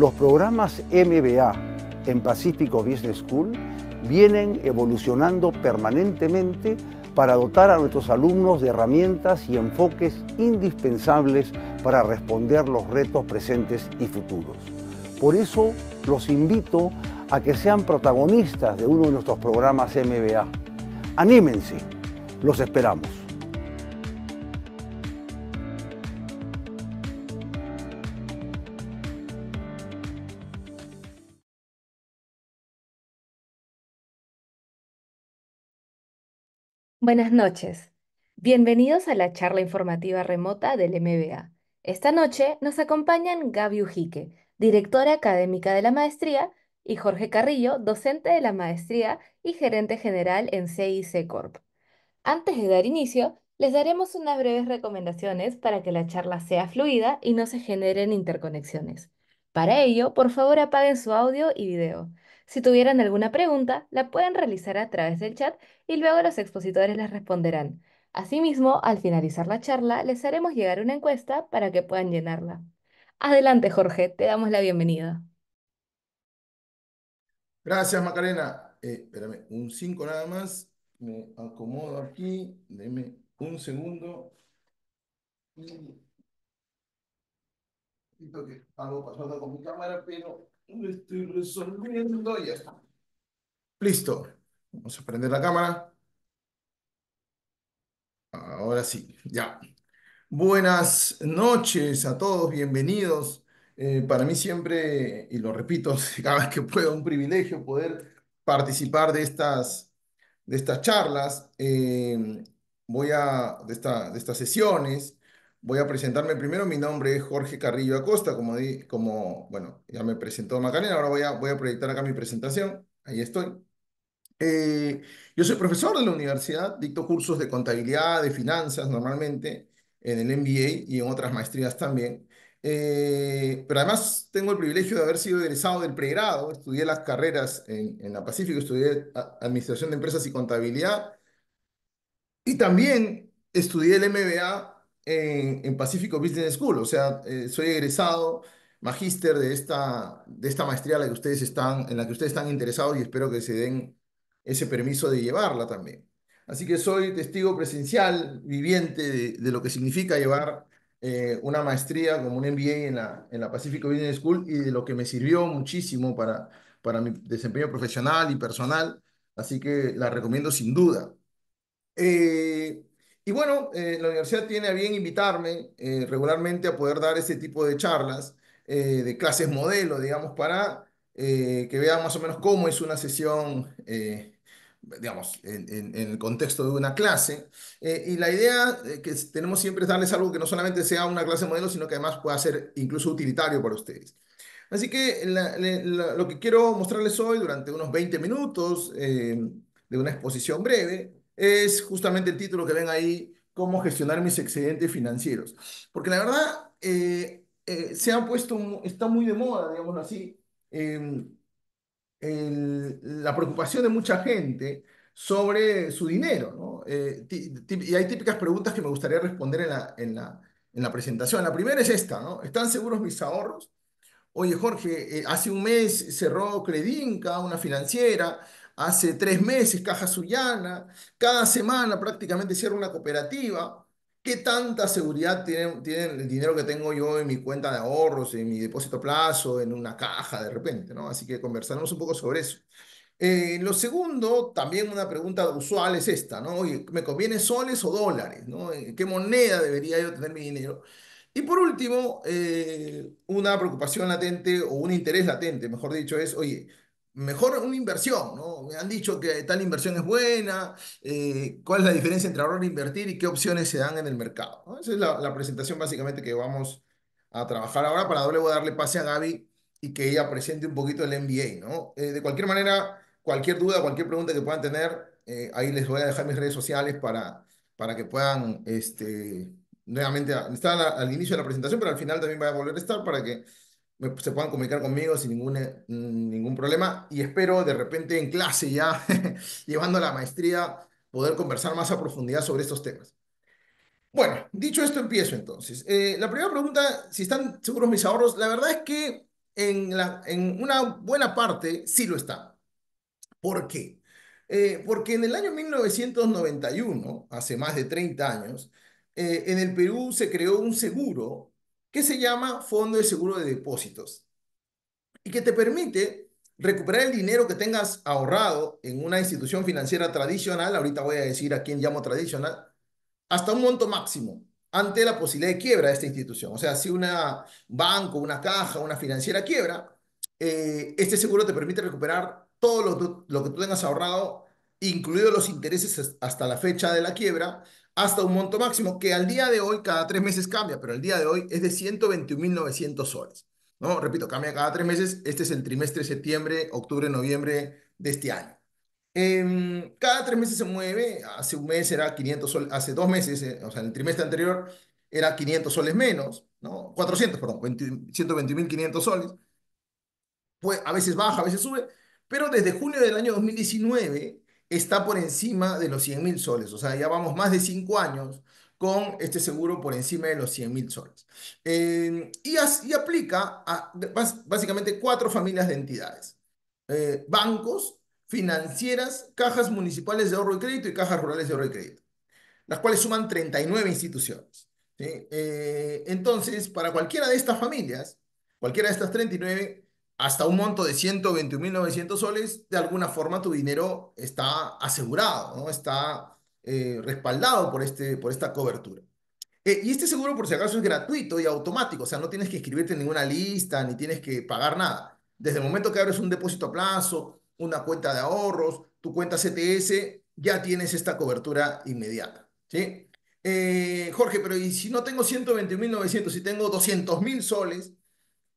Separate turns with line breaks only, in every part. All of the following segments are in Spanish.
Los programas MBA en Pacífico Business School vienen evolucionando permanentemente para dotar a nuestros alumnos de herramientas y enfoques indispensables para responder los retos presentes y futuros. Por eso los invito a que sean protagonistas de uno de nuestros programas MBA. Anímense, los esperamos.
Buenas noches. Bienvenidos a la charla informativa remota del MBA. Esta noche nos acompañan Gaby Ujique, directora académica de la maestría, y Jorge Carrillo, docente de la maestría y gerente general en CIC Corp. Antes de dar inicio, les daremos unas breves recomendaciones para que la charla sea fluida y no se generen interconexiones. Para ello, por favor apaguen su audio y video. Si tuvieran alguna pregunta, la pueden realizar a través del chat y luego los expositores les responderán. Asimismo, al finalizar la charla, les haremos llegar una encuesta para que puedan llenarla. Adelante, Jorge, te damos la bienvenida.
Gracias, Macarena. Eh, espérame, un cinco nada más. Me acomodo aquí. Deme un segundo. que algo pasó con mi cámara, pero estoy resolviendo, ya está. Listo. Vamos a prender la cámara. Ahora sí, ya. Buenas noches a todos, bienvenidos. Eh, para mí siempre, y lo repito cada vez que puedo, un privilegio poder participar de estas, de estas charlas, eh, voy a, de, de estas sesiones. Voy a presentarme primero. Mi nombre es Jorge Carrillo Acosta. Como, di, como bueno, ya me presentó Macarena, ahora voy a, voy a proyectar acá mi presentación. Ahí estoy. Eh, yo soy profesor de la universidad, dicto cursos de contabilidad, de finanzas normalmente, en el MBA y en otras maestrías también. Eh, pero además tengo el privilegio de haber sido egresado del pregrado, estudié las carreras en, en la Pacífico, estudié Administración de Empresas y Contabilidad, y también estudié el MBA en, en Business School, o sea, eh, soy egresado, magíster de esta, de esta maestría en la, que ustedes están, en la que ustedes están interesados y espero que se den ese permiso de llevarla también. Así que soy testigo presencial, viviente de, lo que significa llevar eh, una maestría como un MBA en la, en la Pacifico Business School y de lo que me sirvió muchísimo para, para mi desempeño profesional y personal. Así que la recomiendo sin duda. Eh, y bueno, eh, la universidad tiene a bien invitarme eh, regularmente a poder dar este tipo de charlas, eh, de clases modelo, digamos, para que vean más o menos cómo es una sesión, digamos, en, el contexto de una clase. y la idea que tenemos siempre es darles algo que no solamente sea una clase modelo, sino que además pueda ser incluso utilitario para ustedes. Así que lo que quiero mostrarles hoy durante unos 20 minutos de una exposición breve es justamente el título que ven ahí, cómo gestionar mis excedentes financieros. Porque la verdad, eh, eh, se ha puesto, está muy de moda, digamos así, em, la preocupación de mucha gente sobre su dinero, eh, y hay típicas preguntas que me gustaría responder en la, en la, presentación. La primera es esta, ¿Están seguros mis ahorros? Oye, Jorge, hace un mes cerró Credinca, una financiera, hace tres meses Caja Sullana, cada semana prácticamente cierro una cooperativa. ¿Qué tanta seguridad tiene, el dinero que tengo yo en mi cuenta de ahorros, en mi depósito a plazo, en una caja de repente? ¿no? Así que conversaremos un poco sobre eso. Eh, lo segundo, también una pregunta usual es esta, ¿no? ¿me conviene soles o dólares? Eh, qué moneda debería yo tener mi dinero? Y por último, eh, una preocupación latente o un interés latente, mejor dicho, es, oye, mejor una inversión, ¿no? Me han dicho que tal inversión es buena, eh, cuál es la diferencia entre ahorrar e invertir y qué opciones se dan en el mercado. Esa es la, presentación básicamente que vamos a trabajar ahora. Para doble darle pase a Gaby y que ella presente un poquito el MBA, ¿no? Eh, de cualquier manera, cualquier duda, cualquier pregunta que puedan tener, eh, ahí les voy a dejar mis redes sociales para, para que puedan, este, nuevamente, estar al, al inicio de la presentación, pero al final también voy a volver a estar para que pues, se puedan comunicar conmigo sin ningún, eh, ningún problema y espero de repente en clase ya, llevando la maestría, poder conversar más a profundidad sobre estos temas. Bueno, dicho esto, empiezo entonces. Eh, la primera pregunta, si están seguros mis ahorros, la verdad es que en, la, en una buena parte sí lo están. ¿Por qué? Eh, porque en el año 1991, hace más de 30 años, en el Perú se creó un seguro que se llama Fondo de Seguro de Depósitos y que te permite recuperar el dinero que tengas ahorrado en una institución financiera tradicional, ahorita voy a decir a quién llamo tradicional, hasta un monto máximo ante la posibilidad de quiebra de esta institución. O sea, si una banco, una caja, una financiera quiebra, eh, este seguro te permite recuperar todo lo que tú tengas ahorrado incluidos los intereses hasta la fecha de la quiebra, hasta un monto máximo que al día de hoy cada tres meses cambia, pero el día de hoy es de 121.900 soles. ¿no? Repito, cambia cada tres meses. Este es el trimestre septiembre, octubre, noviembre de este año. Em, cada tres meses se mueve. Hace un mes era 500 soles, hace dos meses, eh, o sea, el trimestre anterior era 500 soles menos, ¿no? 400, perdón, 121.500 soles. Pues a veces baja, a veces sube, pero desde junio del año 2019 está por encima de los 100 mil soles. O sea, ya vamos más de 5 años con este seguro por encima de los 100 mil soles. Em, y, aplica a básicamente cuatro familias de entidades. Eh, bancos, financieras, cajas municipales de ahorro y crédito y cajas rurales de ahorro y crédito, las cuales suman 39 instituciones. Eh, entonces, para cualquiera de estas familias, cualquiera de estas 39, hasta un monto de 121.900 soles, de alguna forma tu dinero está asegurado, ¿no? está eh, respaldado por, este, por esta cobertura. Eh, y este seguro, por si acaso, es gratuito y automático, o sea, no tienes que escribirte en ninguna lista, ni tienes que pagar nada. Desde el momento que abres un depósito a plazo, una cuenta de ahorros, tu cuenta CTS, ya tienes esta cobertura inmediata. ¿sí? Eh, Jorge, pero ¿y si no tengo 121.900, si tengo 200.000 soles?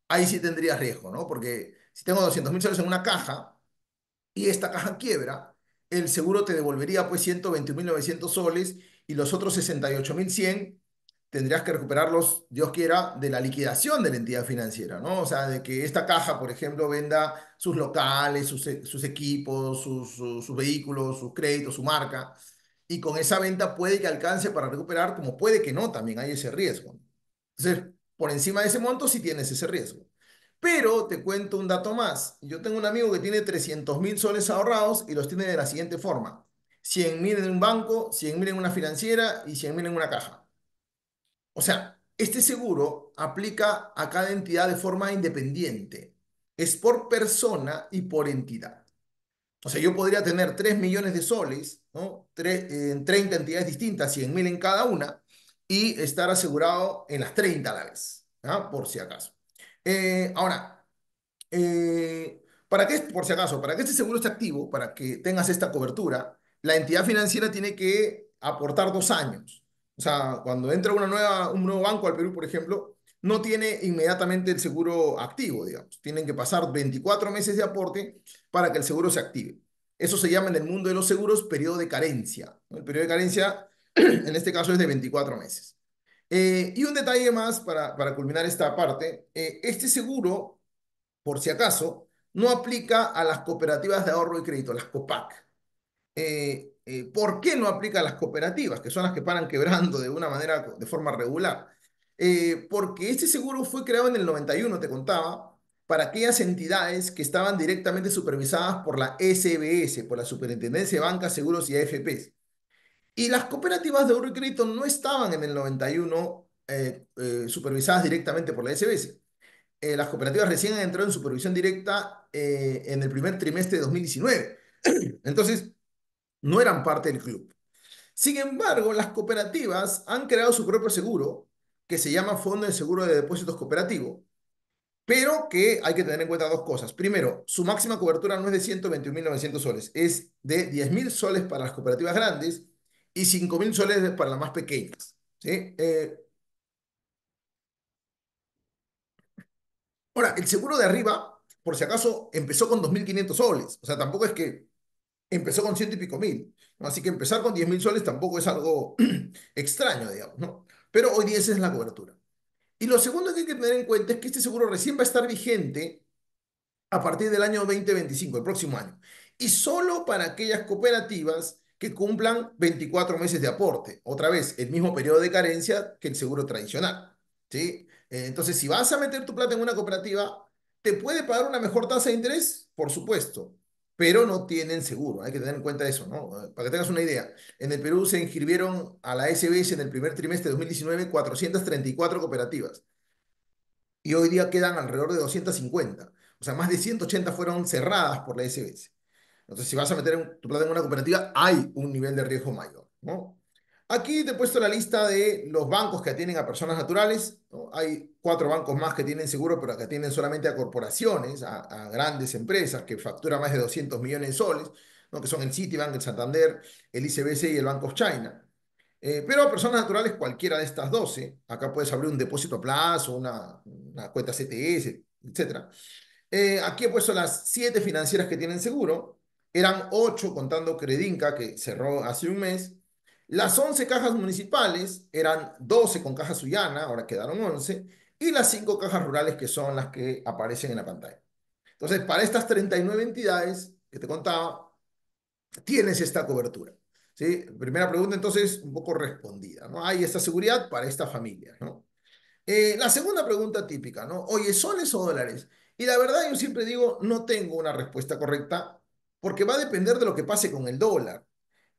ahí sí tendrías riesgo, ¿no? Porque si tengo 200 mil soles en una caja y esta caja quiebra, el seguro te devolvería pues 121.900 soles y los otros 68.100 tendrías que recuperarlos, Dios quiera, de la liquidación de la entidad financiera, ¿no? O sea, de que esta caja, por ejemplo, venda sus locales, sus, equipos, sus, sus, sus vehículos, sus créditos, su marca, y con esa venta puede que alcance para recuperar, como puede que no, también hay ese riesgo. Entonces, por encima de ese monto si tienes ese riesgo. Pero te cuento un dato más. Yo tengo un amigo que tiene 300 mil soles ahorrados y los tiene de la siguiente forma. 100 mil en un banco, 100 mil en una financiera y 100 mil en una caja. O sea, este seguro aplica a cada entidad de forma independiente. Es por persona y por entidad. O sea, yo podría tener 3 millones de soles, ¿no? Eh, en 30 entidades distintas, 100 mil en cada una, y estar asegurado en las 30 a la vez, ¿ah? por si acaso. Eh, ahora, eh, para que, por si acaso, para que este seguro esté activo, para que tengas esta cobertura, la entidad financiera tiene que aportar dos años. O sea, cuando entra una nueva, un nuevo banco al Perú, por ejemplo, no tiene inmediatamente el seguro activo, digamos. Tienen que pasar 24 meses de aporte para que el seguro se active. Eso se llama en el mundo de los seguros periodo de carencia. El periodo de carencia en este caso es de 24 meses. Eh, y un detalle más para, para culminar esta parte, eh, este seguro, por si acaso, no aplica a las cooperativas de ahorro y crédito, las COPAC. Eh, ¿Por qué no aplica a las cooperativas, que son las que paran quebrando de una manera, de forma regular? porque este seguro fue creado en el 91, te contaba, para aquellas entidades que estaban directamente supervisadas por la SBS, por la Superintendencia de Bancas, Seguros y AFPs. Y las cooperativas de ahorro y crédito no estaban en el 91 eh, eh, supervisadas directamente por la SBS. Eh, las cooperativas recién entraron en supervisión directa en el primer trimestre de 2019. Entonces, no eran parte del club. Sin embargo, las cooperativas han creado su propio seguro, que se llama Fondo de Seguro de Depósitos Cooperativo, pero que hay que tener en cuenta dos cosas. Primero, su máxima cobertura no es de 121.900 soles, es de 10.000 soles para las cooperativas grandes y 5.000 soles para las más pequeñas. Eh, ahora, el seguro de arriba, por si acaso, empezó con 2.500 soles. O sea, tampoco es que empezó con ciento y pico mil. Así que empezar con 10 mil soles tampoco es algo extraño, digamos. ¿no? Pero hoy día esa es la cobertura. Y lo segundo que hay que tener en cuenta es que este seguro recién va a estar vigente a partir del año 2025, el próximo año. Y solo para aquellas cooperativas que cumplan 24 meses de aporte. Otra vez, el mismo periodo de carencia que el seguro tradicional. ¿sí? Eh, entonces, si vas a meter tu plata en una cooperativa, ¿te puede pagar una mejor tasa de interés? Por supuesto, pero no tienen seguro. Hay que tener en cuenta eso, ¿no? Eh, para que tengas una idea, en el Perú se inscribieron a la SBS en el primer trimestre de 2019 434 cooperativas. Y hoy día quedan alrededor de 250. O sea, más de 180 fueron cerradas por la SBS. Entonces, si vas a meter tu plata en una cooperativa, hay un nivel de riesgo mayor. ¿no? Aquí te he puesto la lista de los bancos que atienden a personas naturales. Hay cuatro bancos más que tienen seguro, pero que atienden solamente a corporaciones, a, grandes empresas que facturan más de 200 millones de soles, ¿no? que son el Citibank, el Santander, el ICBC y el Bank of China. Eh, pero a personas naturales, cualquiera de estas 12, acá puedes abrir un depósito a plazo, una, cuenta CTS, etc. Eh, aquí he puesto las siete financieras que tienen seguro eran ocho contando Credinca, que cerró hace un mes. Las 11 cajas municipales eran 12 con caja suyana, ahora quedaron 11, y las 5 cajas rurales que son las que aparecen en la pantalla. Entonces, para estas 39 entidades que te contaba, tienes esta cobertura. ¿sí? Primera pregunta, entonces, un poco respondida. ¿no? Hay esta seguridad para esta familia. ¿no? Eh, la segunda pregunta típica, ¿no? Oye, ¿son o dólares? Y la verdad, yo siempre digo, no tengo una respuesta correcta porque va a depender de lo que pase con el dólar.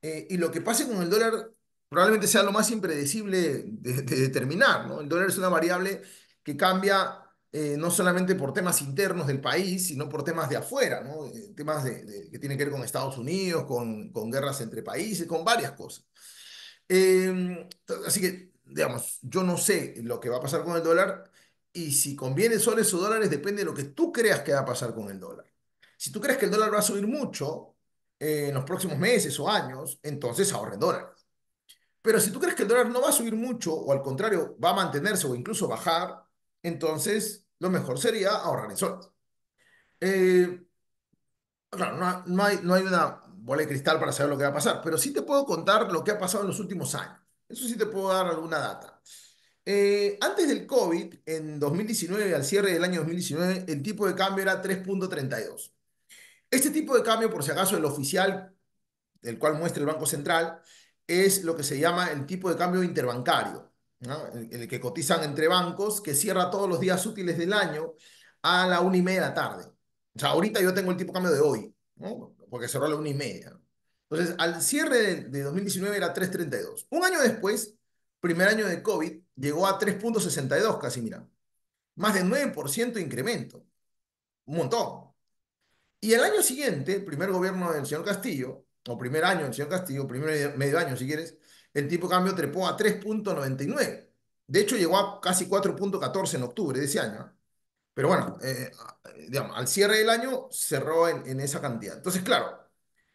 Eh, y lo que pase con el dólar probablemente sea lo más impredecible de, determinar. El dólar es una variable que cambia eh, no solamente por temas internos del país, sino por temas de afuera, eh, temas que tienen que ver con Estados Unidos, con, con guerras entre países, con varias cosas. Em, así que, digamos, yo no sé lo que va a pasar con el dólar y si conviene soles o dólares depende de lo que tú creas que va a pasar con el dólar. Si tú crees que el dólar va a subir mucho eh, en los próximos meses o años, entonces ahorren en dólares. Pero si tú crees que el dólar no va a subir mucho o al contrario va a mantenerse o incluso bajar, entonces lo mejor sería ahorrar en soles. Eh, claro, no, hay, una bola de cristal para saber lo que va a pasar, pero sí te puedo contar lo que ha pasado en los últimos años. Eso sí te puedo dar alguna data. Eh, antes del COVID, en 2019, al cierre del año 2019, el tipo de cambio era 3.32. Este tipo de cambio, por si acaso, el oficial, el cual muestra el Banco Central, es lo que se llama el tipo de cambio interbancario, el, que cotizan entre bancos, que cierra todos los días útiles del año a la una y media de la tarde. O sea, ahorita yo tengo el tipo de cambio de hoy, porque cerró a la una y media. Entonces, al cierre de, 2019 era 3.32. Un año después, primer año de COVID, llegó a 3.62 casi, mira. Más de 9% de incremento. Un montón. Y el año siguiente, primer gobierno del señor Castillo, o primer año del señor Castillo, primer medio año si quieres, el tipo de cambio trepó a 3.99. De hecho, llegó a casi 4.14 en octubre de ese año. Pero bueno, eh, al cierre del año cerró en, esa cantidad. Entonces, claro,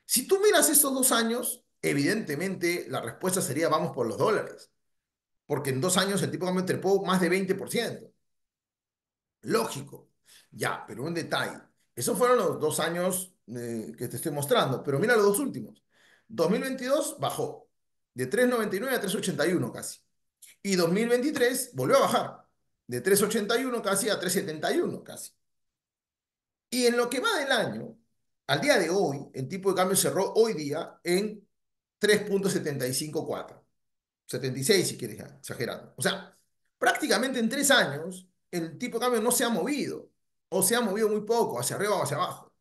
si tú miras estos dos años, evidentemente la respuesta sería vamos por los dólares. Porque en dos años el tipo de cambio trepó más de 20%. Lógico. Ya, pero un detalle esos fueron los dos años eh, que te estoy mostrando, pero mira los dos últimos. 2022 bajó de 3,99 a 3,81 casi. Y 2023 volvió a bajar de 3,81 casi a 3,71 casi. Y en lo que va del año, al día de hoy, el tipo de cambio cerró hoy día en 3.754. 76 si quieres exagerando. O sea, prácticamente en tres años el tipo de cambio no se ha movido o se ha movido muy poco, hacia arriba o hacia abajo.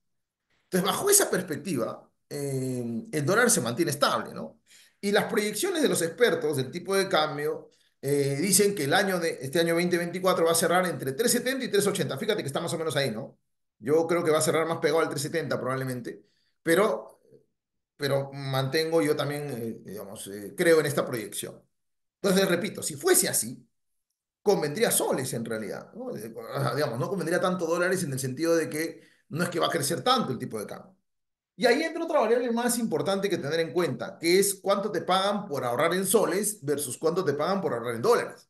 Entonces, bajo esa perspectiva, eh, el dólar se mantiene estable, ¿no? Y las proyecciones de los expertos del tipo de cambio eh, dicen que el año de este año 2024 va a cerrar entre 3.70 y 3.80. Fíjate que está más o menos ahí, ¿no? Yo creo que va a cerrar más pegado al 3.70 probablemente, pero, pero mantengo yo también, eh, digamos, creo en esta proyección. Entonces, repito, si fuese así, convendría soles en realidad. Eh, digamos, no convendría tanto dólares en el sentido de que no es que va a crecer tanto el tipo de cambio. Y ahí entra otra variable más importante que tener en cuenta, que es cuánto te pagan por ahorrar en soles versus cuánto te pagan por ahorrar en dólares.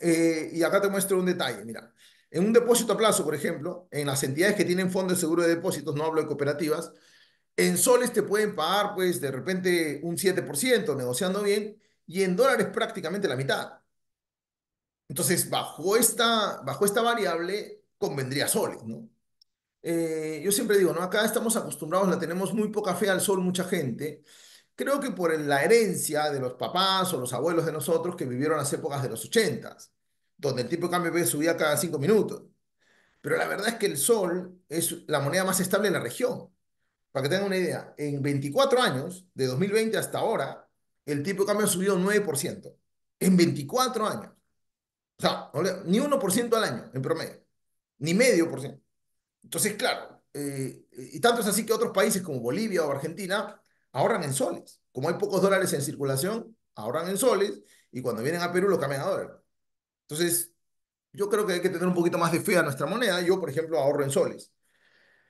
Eh, y acá te muestro un detalle, mira. En un depósito a plazo, por ejemplo, en las entidades que tienen fondos de seguro de depósitos, no hablo de cooperativas, en soles te pueden pagar, pues, de repente un 7%, negociando bien, y en dólares prácticamente la mitad. Entonces, bajo esta, bajo esta variable convendría soles, ¿no? Eh, yo siempre digo, ¿no? Acá estamos acostumbrados, la tenemos muy poca fe al sol, mucha gente. Creo que por la herencia de los papás o los abuelos de nosotros que vivieron las épocas de los ochentas, donde el tipo de cambio subía cada cinco minutos. Pero la verdad es que el sol es la moneda más estable en la región. Para que tengan una idea, en 24 años, de 2020 hasta ahora, el tipo de cambio ha subido un 9%. En 24 años. O sea, ni 1% al año en promedio, ni medio por ciento. Entonces, claro, eh, y tanto es así que otros países como Bolivia o Argentina ahorran en soles. Como hay pocos dólares en circulación, ahorran en soles y cuando vienen a Perú lo cambian a dólar. Entonces, yo creo que hay que tener un poquito más de fe a nuestra moneda. Yo, por ejemplo, ahorro en soles.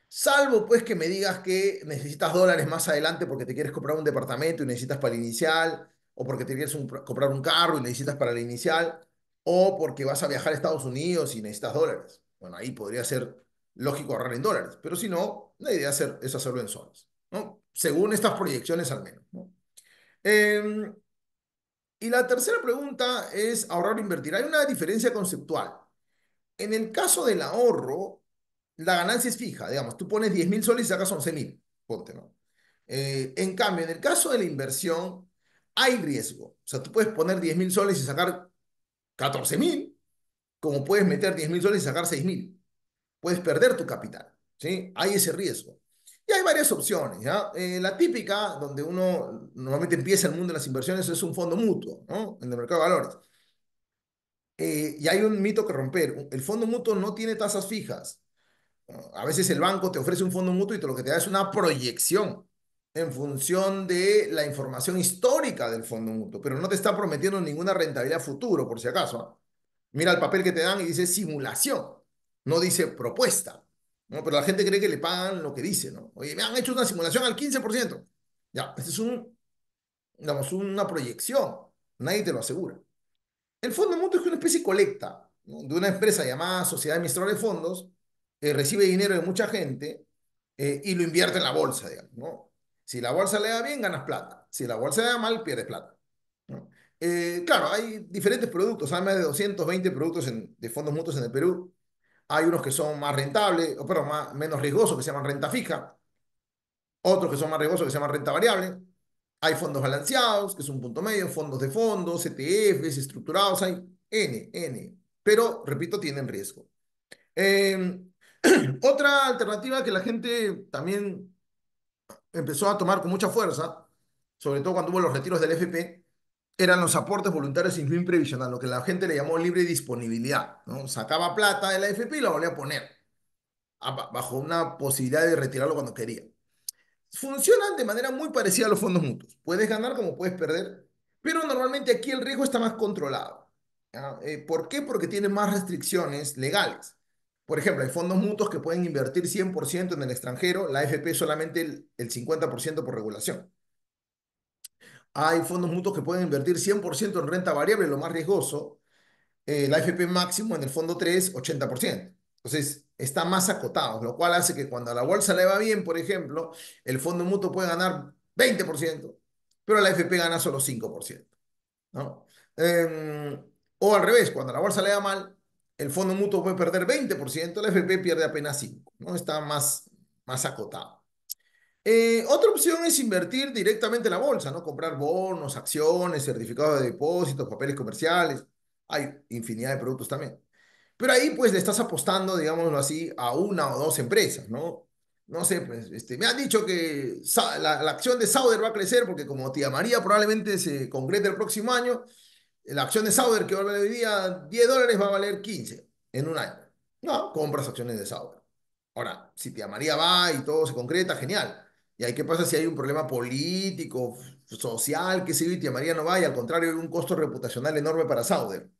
Salvo pues que me digas que necesitas dólares más adelante porque te quieres comprar un departamento y necesitas para el inicial, o porque te quieres comprar un carro y necesitas para el inicial o porque vas a viajar a Estados Unidos y necesitas dólares. Bueno, ahí podría ser lógico ahorrar en dólares, pero si no, la idea hacer, es hacerlo en soles, ¿no? Según estas proyecciones al menos, em, y la tercera pregunta es ahorrar o invertir. Hay una diferencia conceptual. En el caso del ahorro, la ganancia es fija, digamos, tú pones 10.000 soles y sacas 11.000. mil, ponte, ¿no? Eh, en cambio, en el caso de la inversión, hay riesgo. O sea, tú puedes poner 10.000 soles y sacar 14 mil, como puedes meter 10 mil soles y sacar 6 mil. Puedes perder tu capital, ¿sí? Hay ese riesgo. Y hay varias opciones, ¿ya? Eh, la típica, donde uno normalmente empieza el mundo de las inversiones, es un fondo mutuo, ¿no? En el mercado de valores. Eh, y hay un mito que romper. El fondo mutuo no tiene tasas fijas. A veces el banco te ofrece un fondo mutuo y lo que te da es una proyección en función de la información histórica del fondo mutuo, pero no te está prometiendo ninguna rentabilidad futuro, por si acaso. ¿ah? Mira el papel que te dan y dice simulación, no dice propuesta. ¿no? Pero la gente cree que le pagan lo que dice, ¿no? Oye, me han hecho una simulación al 15%. Ya, esa este es un, digamos, una proyección. Nadie te lo asegura. El fondo mutuo es una especie colecta de una empresa llamada Sociedad Administradora de Fondos, recibe dinero de mucha gente eh, y lo invierte en la bolsa, digamos, ¿no? Si la bolsa le da bien, ganas plata. Si la bolsa le da mal, pierdes plata. Eh, claro, hay diferentes productos, hay más de 220 productos de fondos mutuos en el Perú. Hay unos que son más rentables, o perdón, más, menos riesgosos, que se llaman renta fija. Otros que son más riesgosos, que se llaman renta variable. Hay fondos balanceados, que es un punto medio, fondos de fondos, ETFs, estructurados, hay N, N. Pero, repito, tienen riesgo. Em, otra alternativa que la gente también empezó a tomar con mucha fuerza, sobre todo cuando hubo los retiros del FP, eran los aportes voluntarios sin fin previsional, lo que la gente le llamó libre disponibilidad. ¿no? Sacaba plata de la FP y la volvía a poner, bajo una posibilidad de retirarlo cuando quería. Funcionan de manera muy parecida a los fondos mutuos. Puedes ganar como puedes perder, pero normalmente aquí el riesgo está más controlado. Eh, ¿Por qué? Porque tiene más restricciones legales. Por ejemplo, hay fondos mutuos que pueden invertir 100% en el extranjero, la AFP solamente el, 50% por regulación. Hay fondos mutuos que pueden invertir 100% en renta variable, lo más riesgoso. Eh, la AFP máximo en el fondo 3, 80%. Entonces, está más acotado, lo cual hace que cuando a la bolsa le va bien, por ejemplo, el fondo mutuo puede ganar 20%, pero la AFP gana solo 5%. ¿no? Em, o al revés, cuando a la bolsa le va mal, el fondo mutuo puede perder 20%, el FP pierde apenas 5%, ¿no? Está más, más acotado. Eh, otra opción es invertir directamente en la bolsa, ¿no? Comprar bonos, acciones, certificados de depósitos, papeles comerciales. Hay infinidad de productos también. Pero ahí, pues, le estás apostando, digámoslo así, a una o dos empresas, ¿no? No sé, pues, este, me han dicho que la, la acción de Sauder va a crecer porque como tía María probablemente se concrete el próximo año, la acción de Sauber que vale hoy día 10 dólares va a valer 15 en un año. No, compras acciones de Sauber. Ahora, si tía María va y todo se concreta, genial. ¿Y hay qué pasa si hay un problema político, social, que si vive y tía María no va? Y al contrario, hay un costo reputacional enorme para Sauder.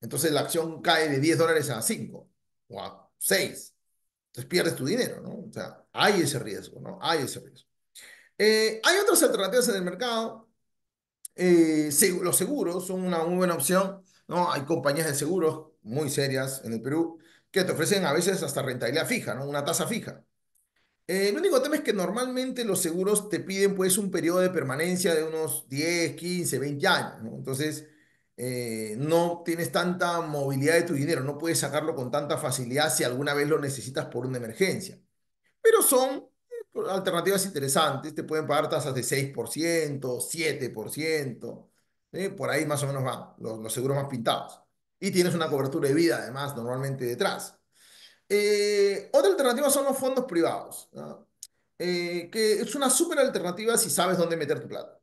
Entonces la acción cae de 10 dólares a 5 o a 6. Entonces pierdes tu dinero, ¿no? O sea, hay ese riesgo, ¿no? Hay ese riesgo. Eh, hay otras alternativas en el mercado. Eh, los seguros son una muy buena opción, ¿no? Hay compañías de seguros muy serias en el Perú que te ofrecen a veces hasta rentabilidad fija, ¿no? Una tasa fija. Eh, el único tema es que normalmente los seguros te piden pues un periodo de permanencia de unos 10, 15, 20 años, Entonces, eh, no tienes tanta movilidad de tu dinero, no puedes sacarlo con tanta facilidad si alguna vez lo necesitas por una emergencia. Pero son alternativas interesantes, te pueden pagar tasas de 6%, 7%, por ahí más o menos van los, seguros más pintados. Y tienes una cobertura de vida además normalmente detrás. Eh, otra alternativa son los fondos privados, eh, que es una súper alternativa si sabes dónde meter tu plata.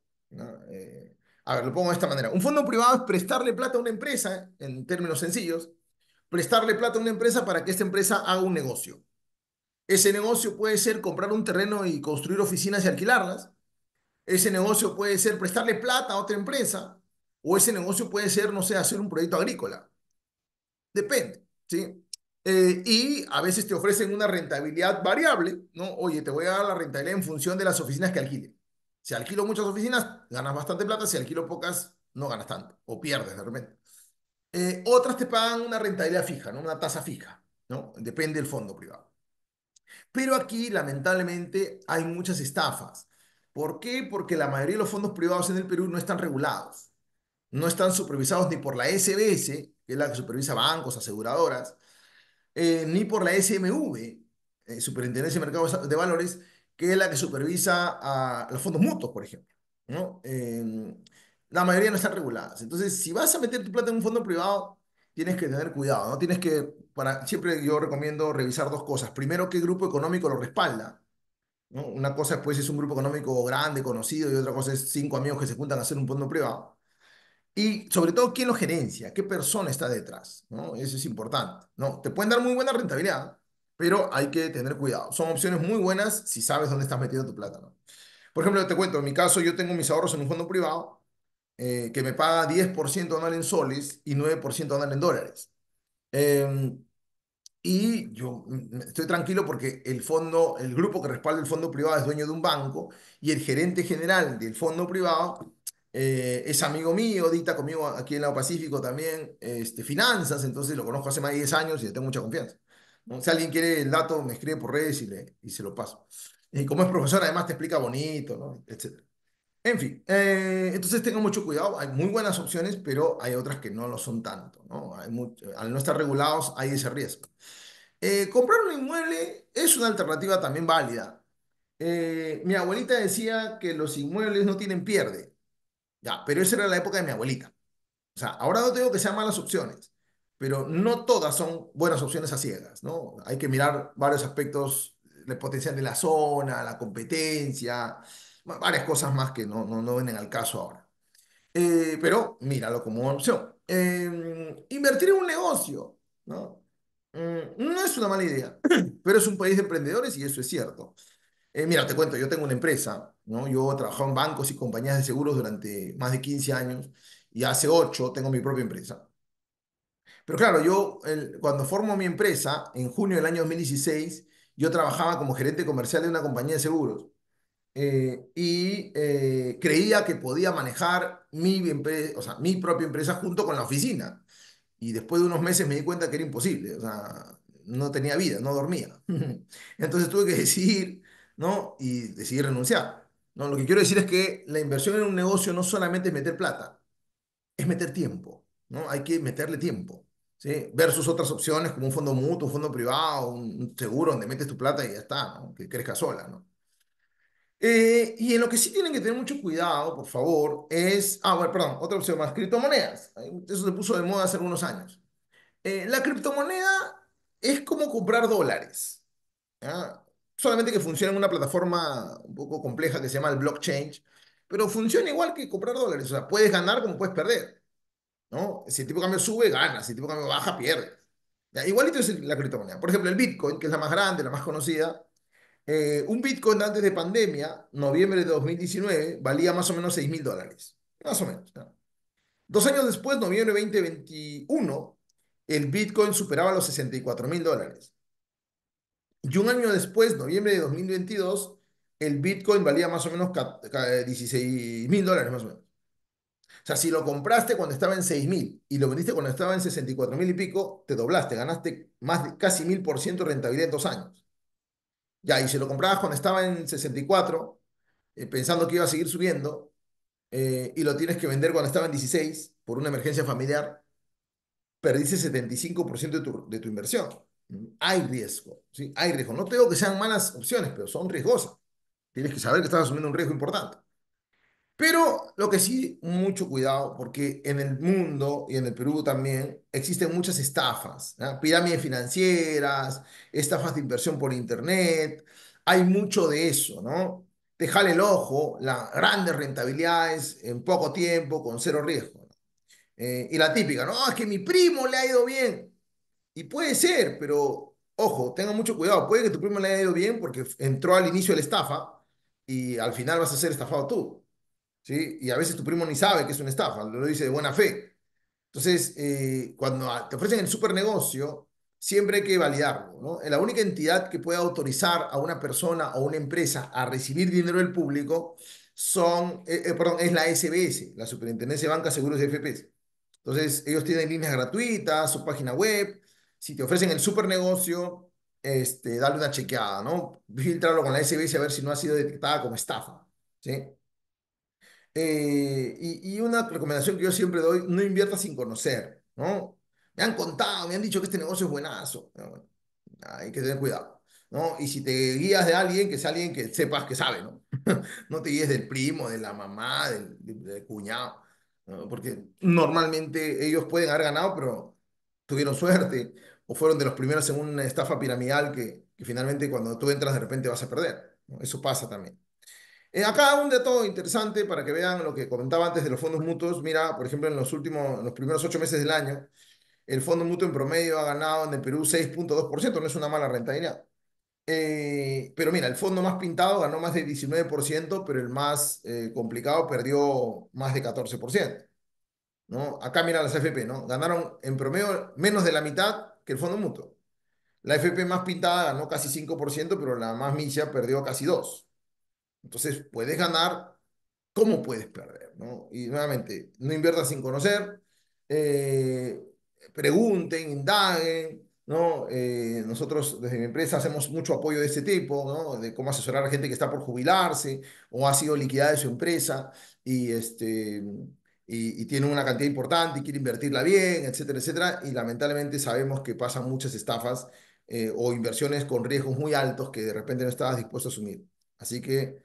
Eh, a ver, lo pongo de esta manera. Un fondo privado es prestarle plata a una empresa, en términos sencillos, prestarle plata a una empresa para que esta empresa haga un negocio. Ese negocio puede ser comprar un terreno y construir oficinas y alquilarlas. Ese negocio puede ser prestarle plata a otra empresa. O ese negocio puede ser, no sé, hacer un proyecto agrícola. Depende, ¿sí? Eh, y a veces te ofrecen una rentabilidad variable, ¿no? Oye, te voy a dar la rentabilidad en función de las oficinas que alquile. Si alquilo muchas oficinas, ganas bastante plata. Si alquilo pocas, no ganas tanto. O pierdes de repente. Eh, otras te pagan una rentabilidad fija, ¿no? Una tasa fija, ¿no? Depende del fondo privado. Pero aquí, lamentablemente, hay muchas estafas. ¿Por qué? Porque la mayoría de los fondos privados en el Perú no están regulados, no están supervisados ni por la SBS, que es la que supervisa bancos, aseguradoras, eh, ni por la SMV, eh, Superintendencia de Mercados de Valores, que es la que supervisa a los fondos mutuos, por ejemplo. ¿no? Em, la mayoría no están reguladas. Entonces, si vas a meter tu plata en un fondo privado, tienes que tener cuidado, ¿no? Tienes que siempre yo recomiendo revisar dos cosas. Primero, qué grupo económico lo respalda. Una cosa pues, es un grupo económico grande, conocido, y otra cosa es cinco amigos que se juntan a hacer un fondo privado. Y sobre todo, ¿quién lo gerencia? ¿Qué persona está detrás? ¿No? Eso es importante. ¿no? Te pueden dar muy buena rentabilidad, pero hay que tener cuidado. Son opciones muy buenas si sabes dónde estás metiendo tu plata. ¿no? Por ejemplo, te cuento, en mi caso yo tengo mis ahorros en un fondo privado eh, que me paga 10% anual en soles y 9% anual en dólares. Eh, y yo mm, mm, estoy tranquilo porque el fondo, el grupo que respalda el fondo privado es dueño de un banco y el gerente general del fondo privado eh, es amigo mío, dicta conmigo aquí en el Lado Pacífico también este, finanzas, entonces lo conozco hace más de 10 años y le tengo mucha confianza. Si alguien quiere el dato, me escribe por redes y, le, y se lo paso. Y como es profesor, además te explica bonito, ¿no? En fin, eh, entonces tengan mucho cuidado. Hay muy buenas opciones, pero hay otras que no lo son tanto. ¿no? Hay al no estar regulados hay ese riesgo. Eh, comprar un inmueble es una alternativa también válida. Eh, mi abuelita decía que los inmuebles no tienen pierde. Ya, pero esa era la época de mi abuelita. O sea, ahora no digo que sean malas opciones, pero no todas son buenas opciones a ciegas, ¿no? Hay que mirar varios aspectos, el potencial de la zona, la competencia, varias cosas más que no, no, no vienen al caso ahora. Eh, pero míralo como opción. Eh, invertir en un negocio, ¿no? Mm, no es una mala idea, pero es un país de emprendedores y eso es cierto. Eh, mira, te cuento, yo tengo una empresa, ¿no? Yo trabajado en bancos y compañías de seguros durante más de 15 años y hace 8 tengo mi propia empresa. Pero claro, yo cuando formo mi empresa, en junio del año 2016, yo trabajaba como gerente comercial de una compañía de seguros. Eh, y eh, creía que podía manejar mi, o sea, mi propia empresa junto con la oficina. Y después de unos meses me di cuenta que era imposible, o sea, no tenía vida, no dormía. Entonces tuve que decidir, ¿no? Y decidí renunciar. ¿no? Lo que quiero decir es que la inversión en un negocio no solamente es meter plata, es meter tiempo, ¿no? Hay que meterle tiempo. ¿Sí? versus otras opciones como un fondo mutuo, un fondo privado, un seguro donde metes tu plata y ya está, ¿no? que crezca sola. ¿no? Eh, y en lo que sí tienen que tener mucho cuidado, por favor, es, ah, bueno, perdón, otra opción más, criptomonedas. Eh, eso se puso de moda hace algunos años. Eh, la criptomoneda es como comprar dólares, solamente que funciona en una plataforma un poco compleja que se llama el blockchain, pero funciona igual que comprar dólares, o sea, puedes ganar como puedes perder. ¿no? Si el tipo de cambio sube, gana. si el tipo de cambio baja, pierde. Igualito es la criptomoneda. Por ejemplo, el Bitcoin, que es la más grande, la más conocida, eh, un Bitcoin antes de pandemia, noviembre de 2019, valía más o menos 6 mil dólares. Más o menos. Dos años después, noviembre de 2021, el Bitcoin superaba los 64 mil dólares. Y un año después, noviembre de 2022, el Bitcoin valía más o menos 16 eh, mil dólares, más o menos. O sea, si lo compraste cuando estaba en 6.000 mil y lo vendiste cuando estaba en 64.000 mil y pico, te doblaste, ganaste más casi mil por ciento rentabilidad en dos años. Ya, y si lo comprabas cuando estaba en 64, eh, pensando que iba a seguir subiendo, eh, y lo tienes que vender cuando estaba en 16 por una emergencia familiar, perdiste 75% de tu, de tu inversión. Hay riesgo, ¿sí? Hay riesgo. No te digo que sean malas opciones, pero son riesgosas. Tienes que saber que estás asumiendo un riesgo importante. Pero lo que sí, mucho cuidado, porque en el mundo y en el Perú también existen muchas estafas, pirámides financieras, estafas de inversión por internet, hay mucho de eso, ¿no? Te el ojo, las grandes rentabilidades en poco tiempo, con cero riesgo. Eh, y la típica, no, es que mi primo le ha ido bien. Y puede ser, pero ojo, tenga mucho cuidado, puede que tu primo le haya ido bien porque entró al inicio de la estafa y al final vas a ser estafado tú. ¿sí? Y a veces tu primo ni sabe que es una estafa, lo dice de buena fe. Entonces, eh, cuando te ofrecen el super negocio, siempre hay que validarlo. ¿no? La única entidad que puede autorizar a una persona o una empresa a recibir dinero del público son, eh, eh, perdón, es la SBS, la Superintendencia de Banca, Seguros y FPs. Entonces, ellos tienen líneas gratuitas, su página web. Si te ofrecen el super negocio, este, dale una chequeada, ¿no? Filtrarlo con la SBS a ver si no ha sido detectada como estafa, ¿sí? Eh, y, una recomendación que yo siempre doy, no inviertas sin conocer, ¿no? Me han contado, me han dicho que este negocio es buenazo. hay que tener cuidado, ¿no? Y si te guías de alguien, que sea alguien que sepas que sabe, ¿no? no te guíes del primo, de la mamá, del, cuñado, porque normalmente ellos pueden haber ganado, pero tuvieron suerte o fueron de los primeros en una estafa piramidal que, finalmente cuando tú entras de repente vas a perder. Eso pasa también. Eh, acá un dato interesante para que vean lo que comentaba antes de los fondos mutuos. Mira, por ejemplo, en los últimos, los primeros ocho meses del año, el fondo mutuo en promedio ha ganado en el Perú 6.2%, no es una mala rentabilidad. Eh, pero mira, el fondo más pintado ganó más de 19%, pero el más eh, complicado perdió más de 14%. ¿no? Acá mira las FP, ¿no? Ganaron en promedio menos de la mitad que el fondo mutuo. La FP más pintada ganó casi 5%, pero la más milla perdió casi 2%. Entonces, puedes ganar, ¿cómo puedes perder? ¿no? Y nuevamente, no inviertas sin conocer, eh, pregunten, indaguen. ¿no? Eh, nosotros desde mi empresa hacemos mucho apoyo de este tipo, ¿no? de cómo asesorar a gente que está por jubilarse o ha sido liquidada de su empresa y, este, y, tiene una cantidad importante y quiere invertirla bien, etcétera, etcétera. Y lamentablemente sabemos que pasan muchas estafas eh, o inversiones con riesgos muy altos que de repente no estabas dispuesto a asumir. Así que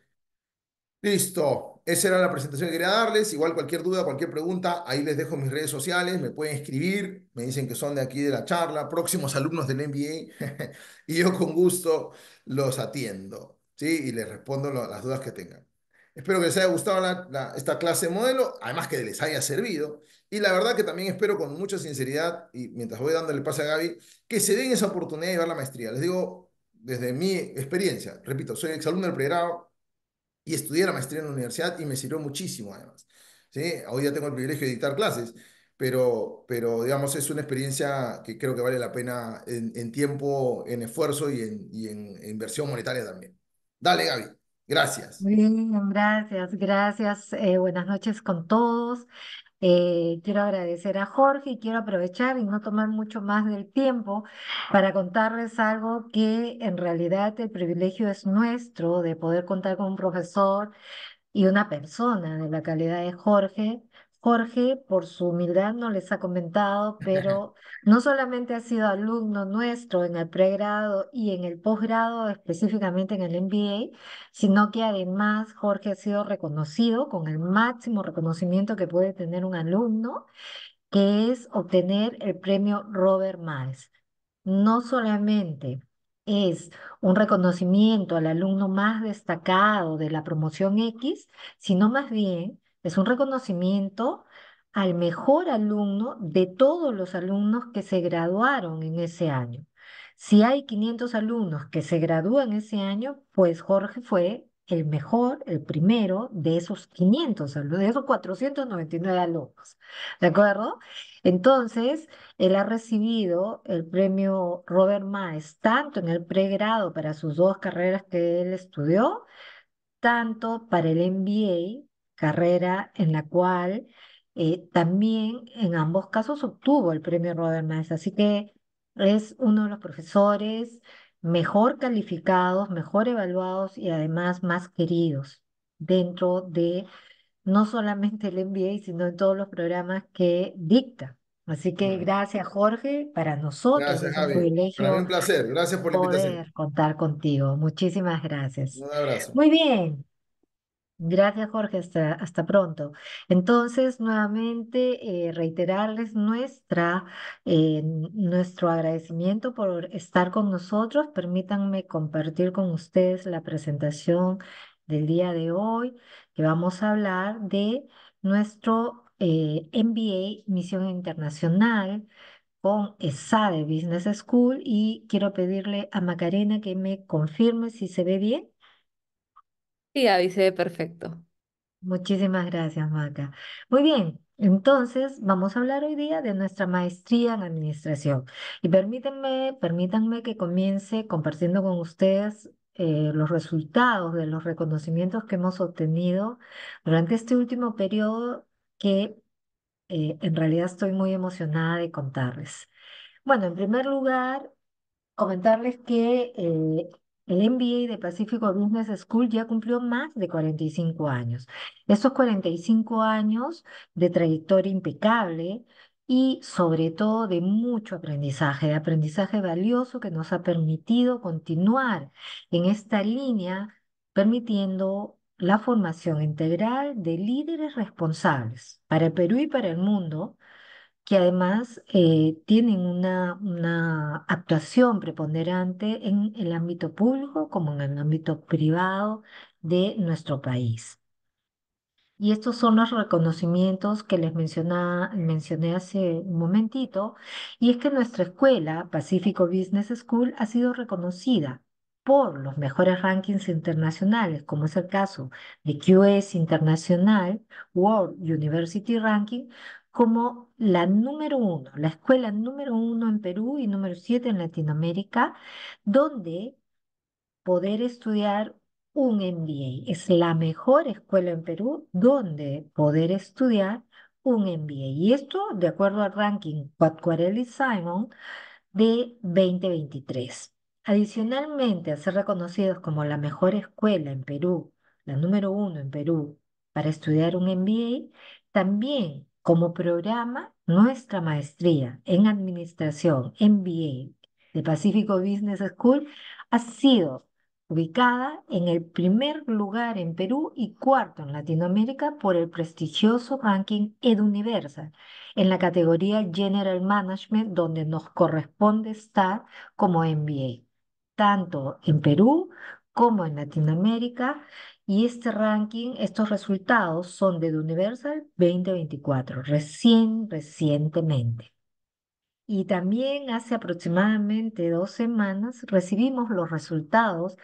Listo, esa era la presentación que quería darles. Igual cualquier duda, cualquier pregunta, ahí les dejo mis redes sociales, me pueden escribir, me dicen que son de aquí de la charla, próximos alumnos del MBA, y yo con gusto los atiendo, ¿sí? Y les respondo las dudas que tengan. Espero que les haya gustado esta clase de modelo, además que les haya servido. Y la verdad que también espero con mucha sinceridad, y mientras voy dándole pase a Gaby, que se den esa oportunidad de llevar la maestría. Les digo desde mi experiencia, repito, soy exalumno del pregrado, y estudié la maestría en la universidad y me sirvió muchísimo además. ¿sí? Hoy ya tengo el privilegio de dictar clases, pero, pero digamos es una experiencia que creo que vale la pena en, tiempo, en esfuerzo y en, inversión monetaria también. Dale, Gaby. Gracias.
Bien, gracias, gracias. Eh, buenas noches con todos. Eh, quiero agradecer a Jorge y quiero aprovechar y no tomar mucho más del tiempo para contarles algo que en realidad el privilegio es nuestro de poder contar con un profesor y una persona de la calidad de Jorge Jorge, por su humildad, no les ha comentado, pero no solamente ha sido alumno nuestro en el pregrado y en el posgrado, específicamente en el MBA, sino que además Jorge ha sido reconocido con el máximo reconocimiento que puede tener un alumno, que es obtener el premio Robert Miles. No solamente es un reconocimiento al alumno más destacado de la promoción X, sino más bien es un reconocimiento al mejor alumno de todos los alumnos que se graduaron en ese año. Si hay 500 alumnos que se gradúan ese año, pues Jorge fue el mejor, el primero de esos 500 alumnos, de esos 499 alumnos, ¿de acuerdo? Entonces, él ha recibido el premio Robert Maes, tanto en el pregrado para sus dos carreras que él estudió, tanto para el MBA carrera en la cual eh, también en ambos casos obtuvo el premio Robert Maestro Así que es uno de los profesores mejor calificados, mejor evaluados y además más queridos dentro de no solamente el MBA, sino en todos los programas que dicta. Así que gracias, Jorge. Para nosotros es un privilegio. placer. Gracias por contar contigo. Muchísimas gracias. Un abrazo. Muy bien. Gracias, Jorge. Hasta, pronto. Entonces, nuevamente, eh, reiterarles nuestra, eh, nuestro agradecimiento por estar con nosotros. Permítanme compartir con ustedes la presentación del día de hoy, que vamos a hablar de nuestro eh, MBA Misión Internacional con ESADE Business School y quiero pedirle a Macarena que me confirme si se ve bien.
Y ahí se ve perfecto.
Muchísimas gracias, Maca. Muy bien, entonces vamos a hablar hoy día de nuestra maestría en administración. Y permítanme, permítanme que comience compartiendo con ustedes eh, los resultados de los reconocimientos que hemos obtenido durante este último periodo que eh, en realidad estoy muy emocionada de contarles. Bueno, en primer lugar, comentarles que eh, el MBA de Pacífico Business School ya cumplió más de 45 años. Esos 45 años de trayectoria impecable y sobre todo de mucho aprendizaje, de aprendizaje valioso que nos ha permitido continuar en esta línea, permitiendo la formación integral de líderes responsables para el Perú y para el mundo que además eh, tienen una, una, actuación preponderante en el ámbito público como en el ámbito privado de nuestro país. Y estos son los reconocimientos que les mencioné hace un momentito, y es que nuestra escuela, Pacifico Business School, ha sido reconocida por los mejores rankings internacionales, como es el caso de QS International World University Ranking, como la número uno, la escuela número uno en Perú y número siete en Latinoamérica, donde poder estudiar un MBA. Es la mejor escuela en Perú donde poder estudiar un MBA. Y esto de acuerdo al ranking Quadquarelli Simon de 2023. Adicionalmente, a ser reconocidos como la mejor escuela en Perú, la número uno en Perú para estudiar un MBA, también como programa, nuestra maestría en Administración MBA de Pacífico Business School ha sido ubicada en el primer lugar en Perú y cuarto en Latinoamérica por el prestigioso ranking EdUniversa en la categoría General Management donde nos corresponde estar como MBA, tanto en Perú como en Latinoamérica y este ranking, estos resultados son de Universal 2024, recién, recientemente. Y también hace aproximadamente dos semanas recibimos los resultados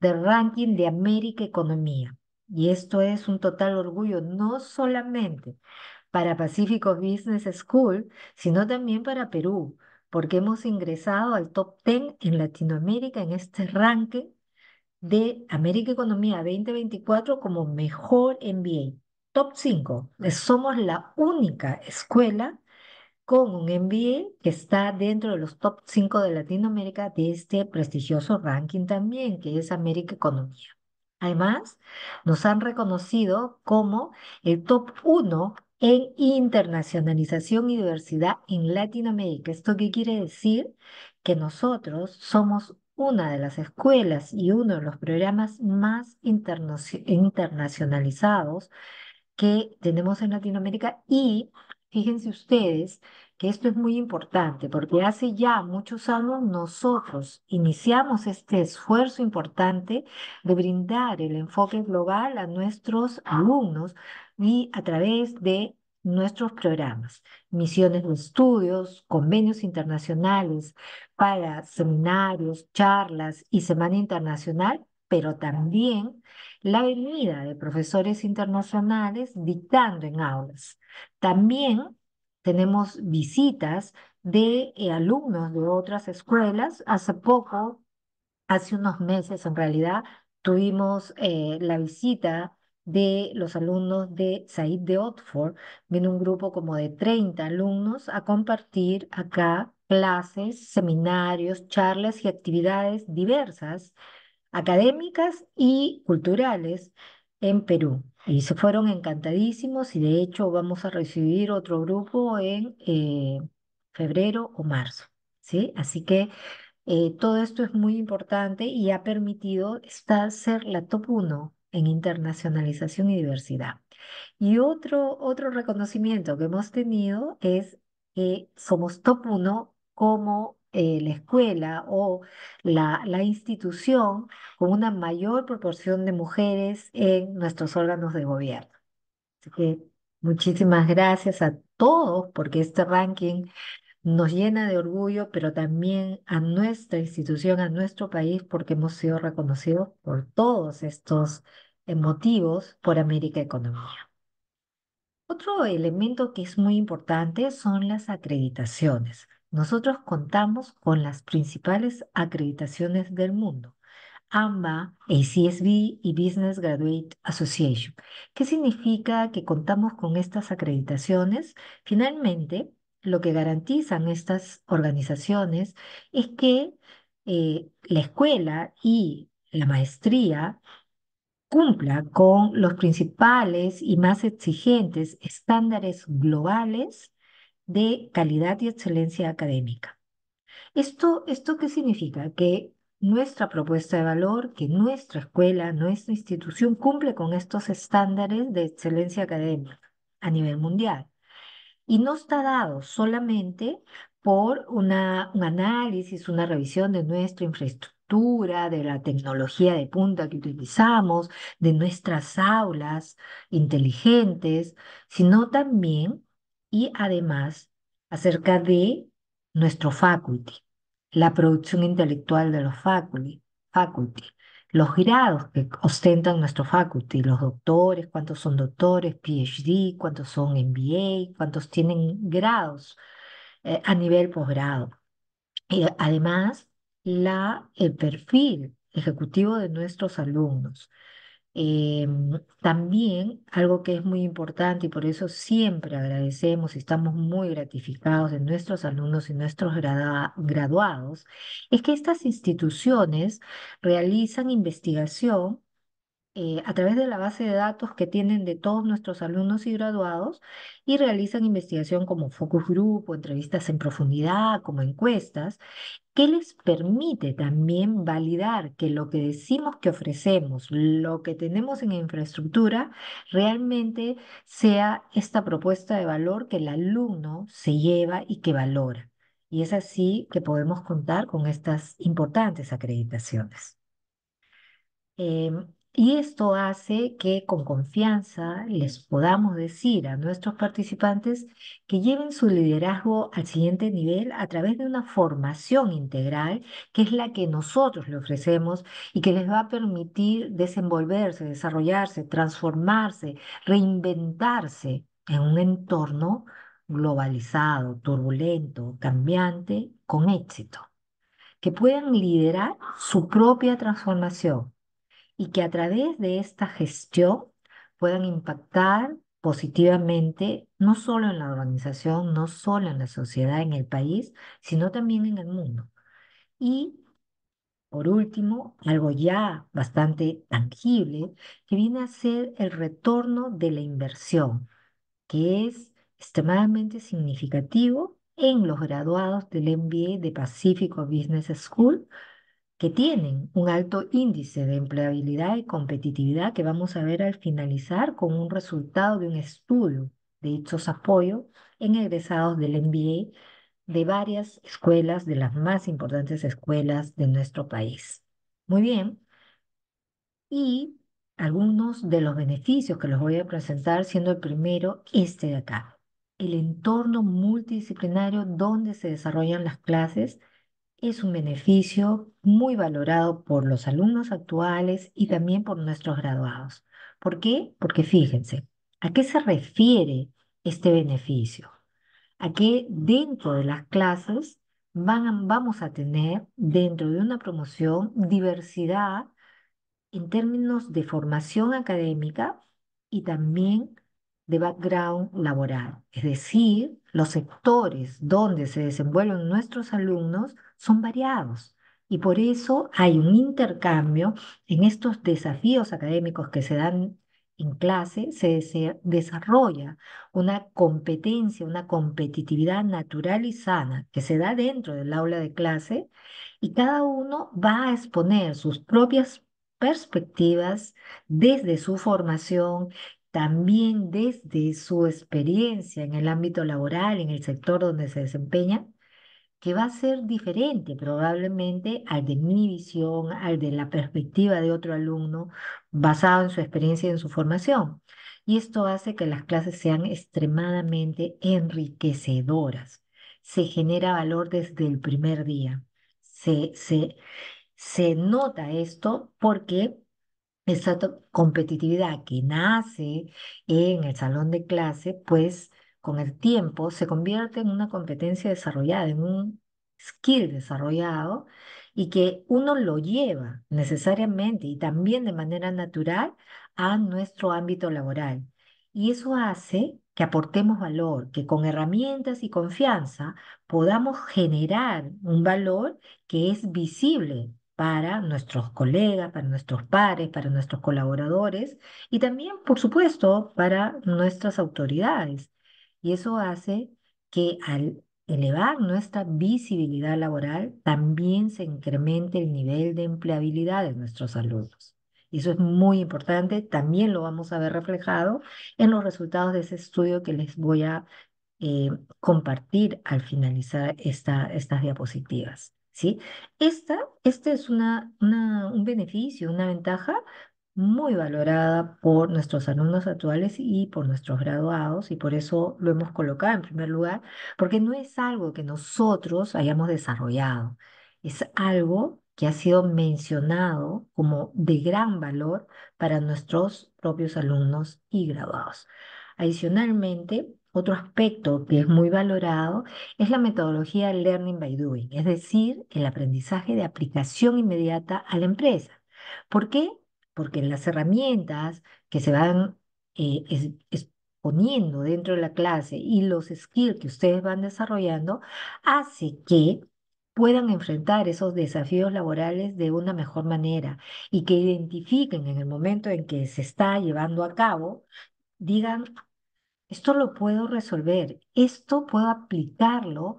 del ranking de América Economía. Y esto es un total orgullo, no solamente para Pacífico Business School, sino también para Perú, porque hemos ingresado al top 10 en Latinoamérica en este ranking de América Economía 2024 como mejor MBA. Top 5. Somos la única escuela con un MBA que está dentro de los top 5 de Latinoamérica de este prestigioso ranking también, que es América Economía. Además, nos han reconocido como el top 1 en internacionalización y diversidad en Latinoamérica. ¿Esto qué quiere decir? Que nosotros somos una de las escuelas y uno de los programas más internacionalizados que tenemos en Latinoamérica y fíjense ustedes que esto es muy importante porque hace ya muchos años nosotros iniciamos este esfuerzo importante de brindar el enfoque global a nuestros alumnos y a través de nuestros programas, misiones de estudios, convenios internacionales para seminarios, charlas y Semana Internacional, pero también la venida de profesores internacionales dictando en aulas. También tenemos visitas de eh, alumnos de otras escuelas. Hace poco, hace unos meses en realidad, tuvimos eh, la visita de los alumnos de Said de Oxford. Viene un grupo como de 30 alumnos a compartir acá clases, seminarios, charlas y actividades diversas, académicas y culturales en Perú. Y se fueron encantadísimos y de hecho vamos a recibir otro grupo en eh, febrero o marzo. ¿sí? Así que eh, todo esto es muy importante y ha permitido esta ser la top 1 en internacionalización y diversidad. Y otro, otro reconocimiento que hemos tenido es que somos top uno como eh, la escuela o la, la, institución con una mayor proporción de mujeres en nuestros órganos de gobierno. Así que muchísimas gracias a todos porque este ranking nos llena de orgullo, pero también a nuestra institución, a nuestro país, porque hemos sido reconocidos por todos estos motivos por América Economía. Otro elemento que es muy importante son las acreditaciones. Nosotros contamos con las principales acreditaciones del mundo. AMBA, ACSB y Business Graduate Association. ¿Qué significa que contamos con estas acreditaciones? Finalmente, lo que garantizan estas organizaciones es que eh, la escuela y la maestría cumpla con los principales y más exigentes estándares globales de calidad y excelencia académica. ¿Esto, esto qué significa? Que nuestra propuesta de valor, que nuestra escuela, nuestra institución cumple con estos estándares de excelencia académica a nivel mundial. Y no está dado solamente por un análisis, una revisión de nuestra infraestructura de la tecnología de punta que utilizamos, de nuestras aulas inteligentes, sino también y además acerca de nuestro faculty, la producción intelectual de los faculty, faculty los grados que ostentan nuestro faculty, los doctores, cuántos son doctores, PhD, cuántos son MBA, cuántos tienen grados eh, a nivel posgrado. Y además, la, el perfil ejecutivo de nuestros alumnos. Em, también algo que es muy importante y por eso siempre agradecemos y estamos muy gratificados de nuestros alumnos y nuestros graduados, es que estas instituciones realizan investigación eh, a través de la base de datos que tienen de todos nuestros alumnos y graduados y realizan investigación como focus group o entrevistas en profundidad, como encuestas, que les permite también validar que lo que decimos que ofrecemos, lo que tenemos en infraestructura, realmente sea esta propuesta de valor que el alumno se lleva y que valora. Y es así que podemos contar con estas importantes acreditaciones. Em, y esto hace que con confianza les podamos decir a nuestros participantes que lleven su liderazgo al siguiente nivel a través de una formación integral, que es la que nosotros le ofrecemos y que les va a permitir desenvolverse, desarrollarse, transformarse, reinventarse en un entorno globalizado, turbulento, cambiante, con éxito, que puedan liderar su propia transformación y que a través de esta gestión puedan impactar positivamente no solo en la organización, no solo en la sociedad, en el país, sino también en el mundo. Y por último, algo ya bastante tangible, que viene a ser el retorno de la inversión, que es extremadamente significativo en los graduados del MBA de Pacifico Business School que tienen un alto índice de empleabilidad y competitividad que vamos a ver al finalizar con un resultado de un estudio de dichos apoyo en egresados del MBA de varias escuelas, de las más importantes escuelas de nuestro país. Muy bien. Y algunos de los beneficios que los voy a presentar, siendo el primero este de acá, el entorno multidisciplinario donde se desarrollan las clases es un beneficio muy valorado por los alumnos actuales y también por nuestros graduados. ¿Por qué? Porque fíjense, ¿a qué se refiere este beneficio? A que dentro de las clases van vamos a tener, dentro de una promoción, diversidad en términos de formación académica y también de background laboral, es decir, los sectores donde se desenvuelven nuestros alumnos son variados y por eso hay un intercambio en estos desafíos académicos que se dan en clase, se, desarrolla una competencia, una competitividad natural y sana que se da dentro del aula de clase y cada uno va a exponer sus propias perspectivas desde su formación también desde su experiencia en el ámbito laboral, en el sector donde se desempeña, que va a ser diferente probablemente al de mi visión, al de la perspectiva de otro alumno, basado en su experiencia y en su formación. Y esto hace que las clases sean extremadamente enriquecedoras. Se genera valor desde el primer día. Se, se, nota esto porque esa competitividad que nace en el salón de clase, pues con el tiempo se convierte en una competencia desarrollada, en un skill desarrollado y que uno lo lleva necesariamente y también de manera natural a nuestro ámbito laboral. Y eso hace que aportemos valor, que con herramientas y confianza podamos generar un valor que es visible para nuestros colegas, para nuestros pares, para nuestros colaboradores y también, por supuesto, para nuestras autoridades. Y eso hace que al elevar nuestra visibilidad laboral, también se incremente el nivel de empleabilidad de nuestros alumnos. Y eso es muy importante, también lo vamos a ver reflejado en los resultados de ese estudio que les voy a eh, compartir al finalizar esta, estas diapositivas. ¿sí? Esta, este es una, una, un beneficio, una ventaja muy valorada por nuestros alumnos actuales y por nuestros graduados y por eso lo hemos colocado en primer lugar, porque no es algo que nosotros hayamos desarrollado, es algo que ha sido mencionado como de gran valor para nuestros propios alumnos y graduados. Adicionalmente, otro aspecto que es muy valorado es la metodología Learning by Doing, es decir, el aprendizaje de aplicación inmediata a la empresa. ¿Por qué? Porque las herramientas que se van exponiendo eh, dentro de la clase y los skills que ustedes van desarrollando hace que puedan enfrentar esos desafíos laborales de una mejor manera y que identifiquen en el momento en que se está llevando a cabo, digan, esto lo puedo resolver, esto puedo aplicarlo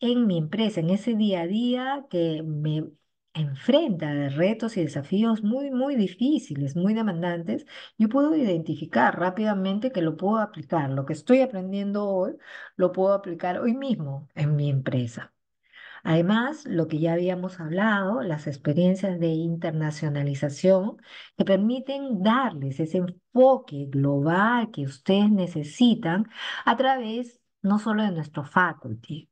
en mi empresa, en ese día a día que me enfrenta de retos y desafíos muy, muy difíciles, muy demandantes, yo puedo identificar rápidamente que lo puedo aplicar, lo que estoy aprendiendo hoy, lo puedo aplicar hoy mismo en mi empresa. Además, lo que ya habíamos hablado, las experiencias de internacionalización que permiten darles ese enfoque global que ustedes necesitan a través no solo de nuestro faculty,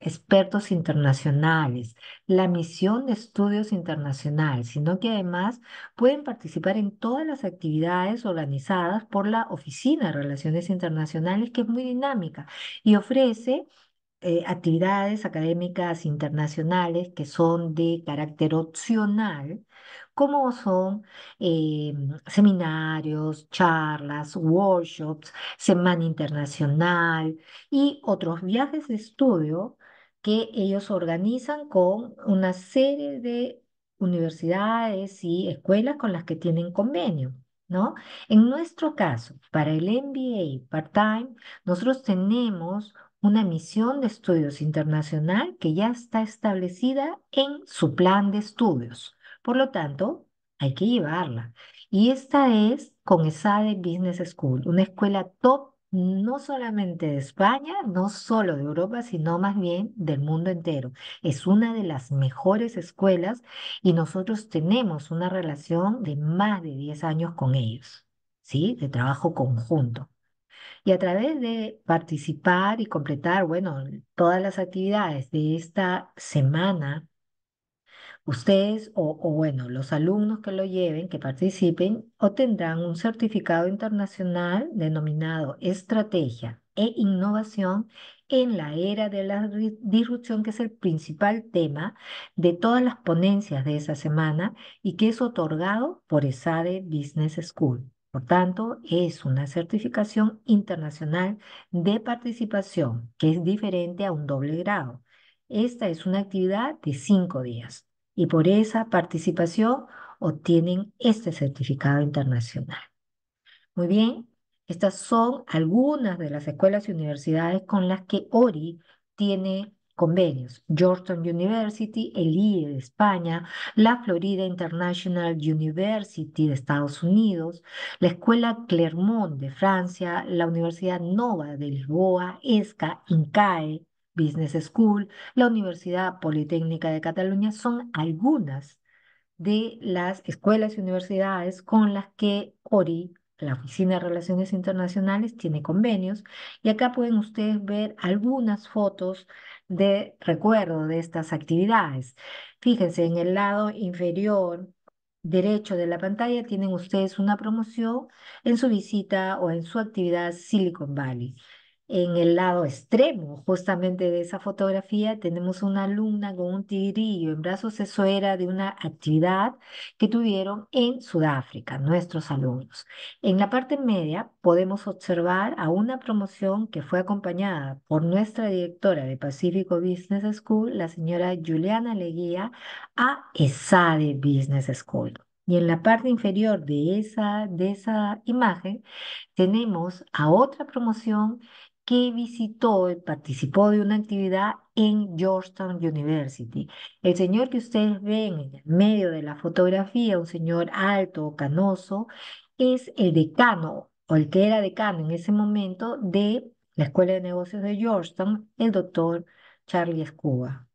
expertos internacionales, la misión de estudios internacionales, sino que además pueden participar en todas las actividades organizadas por la Oficina de Relaciones Internacionales, que es muy dinámica y ofrece eh, actividades académicas internacionales que son de carácter opcional, como son eh, seminarios, charlas, workshops, Semana Internacional y otros viajes de estudio que ellos organizan con una serie de universidades y escuelas con las que tienen convenio. ¿No? En nuestro caso, para el MBA part-time, nosotros tenemos una misión de estudios internacional que ya está establecida en su plan de estudios. Por lo tanto, hay que llevarla. Y esta es con ESADE Business School, una escuela top no solamente de España, no solo de Europa, sino más bien del mundo entero. Es una de las mejores escuelas y nosotros tenemos una relación de más de 10 años con ellos, ¿sí? De trabajo conjunto. Y a través de participar y completar, bueno, todas las actividades de esta semana, ustedes o, bueno, los alumnos que lo lleven, que participen, obtendrán un certificado internacional denominado Estrategia e Innovación en la era de la disrupción, que es el principal tema de todas las ponencias de esa semana y que es otorgado por ESADE Business School. Por tanto, es una certificación internacional de participación que es diferente a un doble grado. Esta es una actividad de cinco días y por esa participación obtienen este certificado internacional. Muy bien, estas son algunas de las escuelas y universidades con las que ORI tiene convenios, Georgetown University, el IE de España, la Florida International University de Estados Unidos, la Escuela Clermont de Francia, la Universidad Nova de Lisboa, ESCA, INCAE, Business School, la Universidad Politécnica de Cataluña, son algunas de las escuelas y universidades con las que ORI la Oficina de Relaciones Internacionales tiene convenios y acá pueden ustedes ver algunas fotos de recuerdo de estas actividades. Fíjense, en el lado inferior derecho de la pantalla tienen ustedes una promoción en su visita o en su actividad Silicon Valley. En el lado extremo, justamente de esa fotografía, tenemos una alumna con un tigrillo en brazos. Eso era de una actividad que tuvieron en Sudáfrica, nuestros alumnos. En la parte media podemos observar a una promoción que fue acompañada por nuestra directora de Pacífico Business School, la señora Juliana Leguía, a ESADE Business School. Y en la parte inferior de esa, de esa imagen tenemos a otra promoción que visitó y eh, participó de una actividad en Georgetown University. El señor que ustedes ven en medio de la fotografía, un señor alto, canoso, es el decano o el que era decano en ese momento de la Escuela de Negocios de Georgetown, el doctor Charlie Escuba.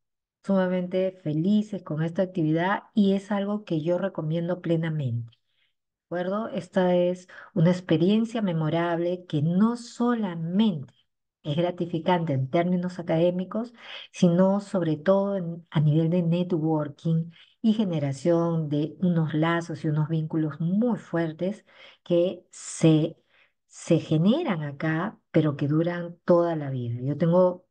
Sumamente felices con esta actividad y es algo que yo recomiendo plenamente. ¿De acuerdo? Esta es una experiencia memorable que no solamente es gratificante en términos académicos, sino sobre todo a nivel de networking y generación de unos lazos y unos vínculos muy fuertes que se, se generan acá, pero que duran toda la vida. Yo tengo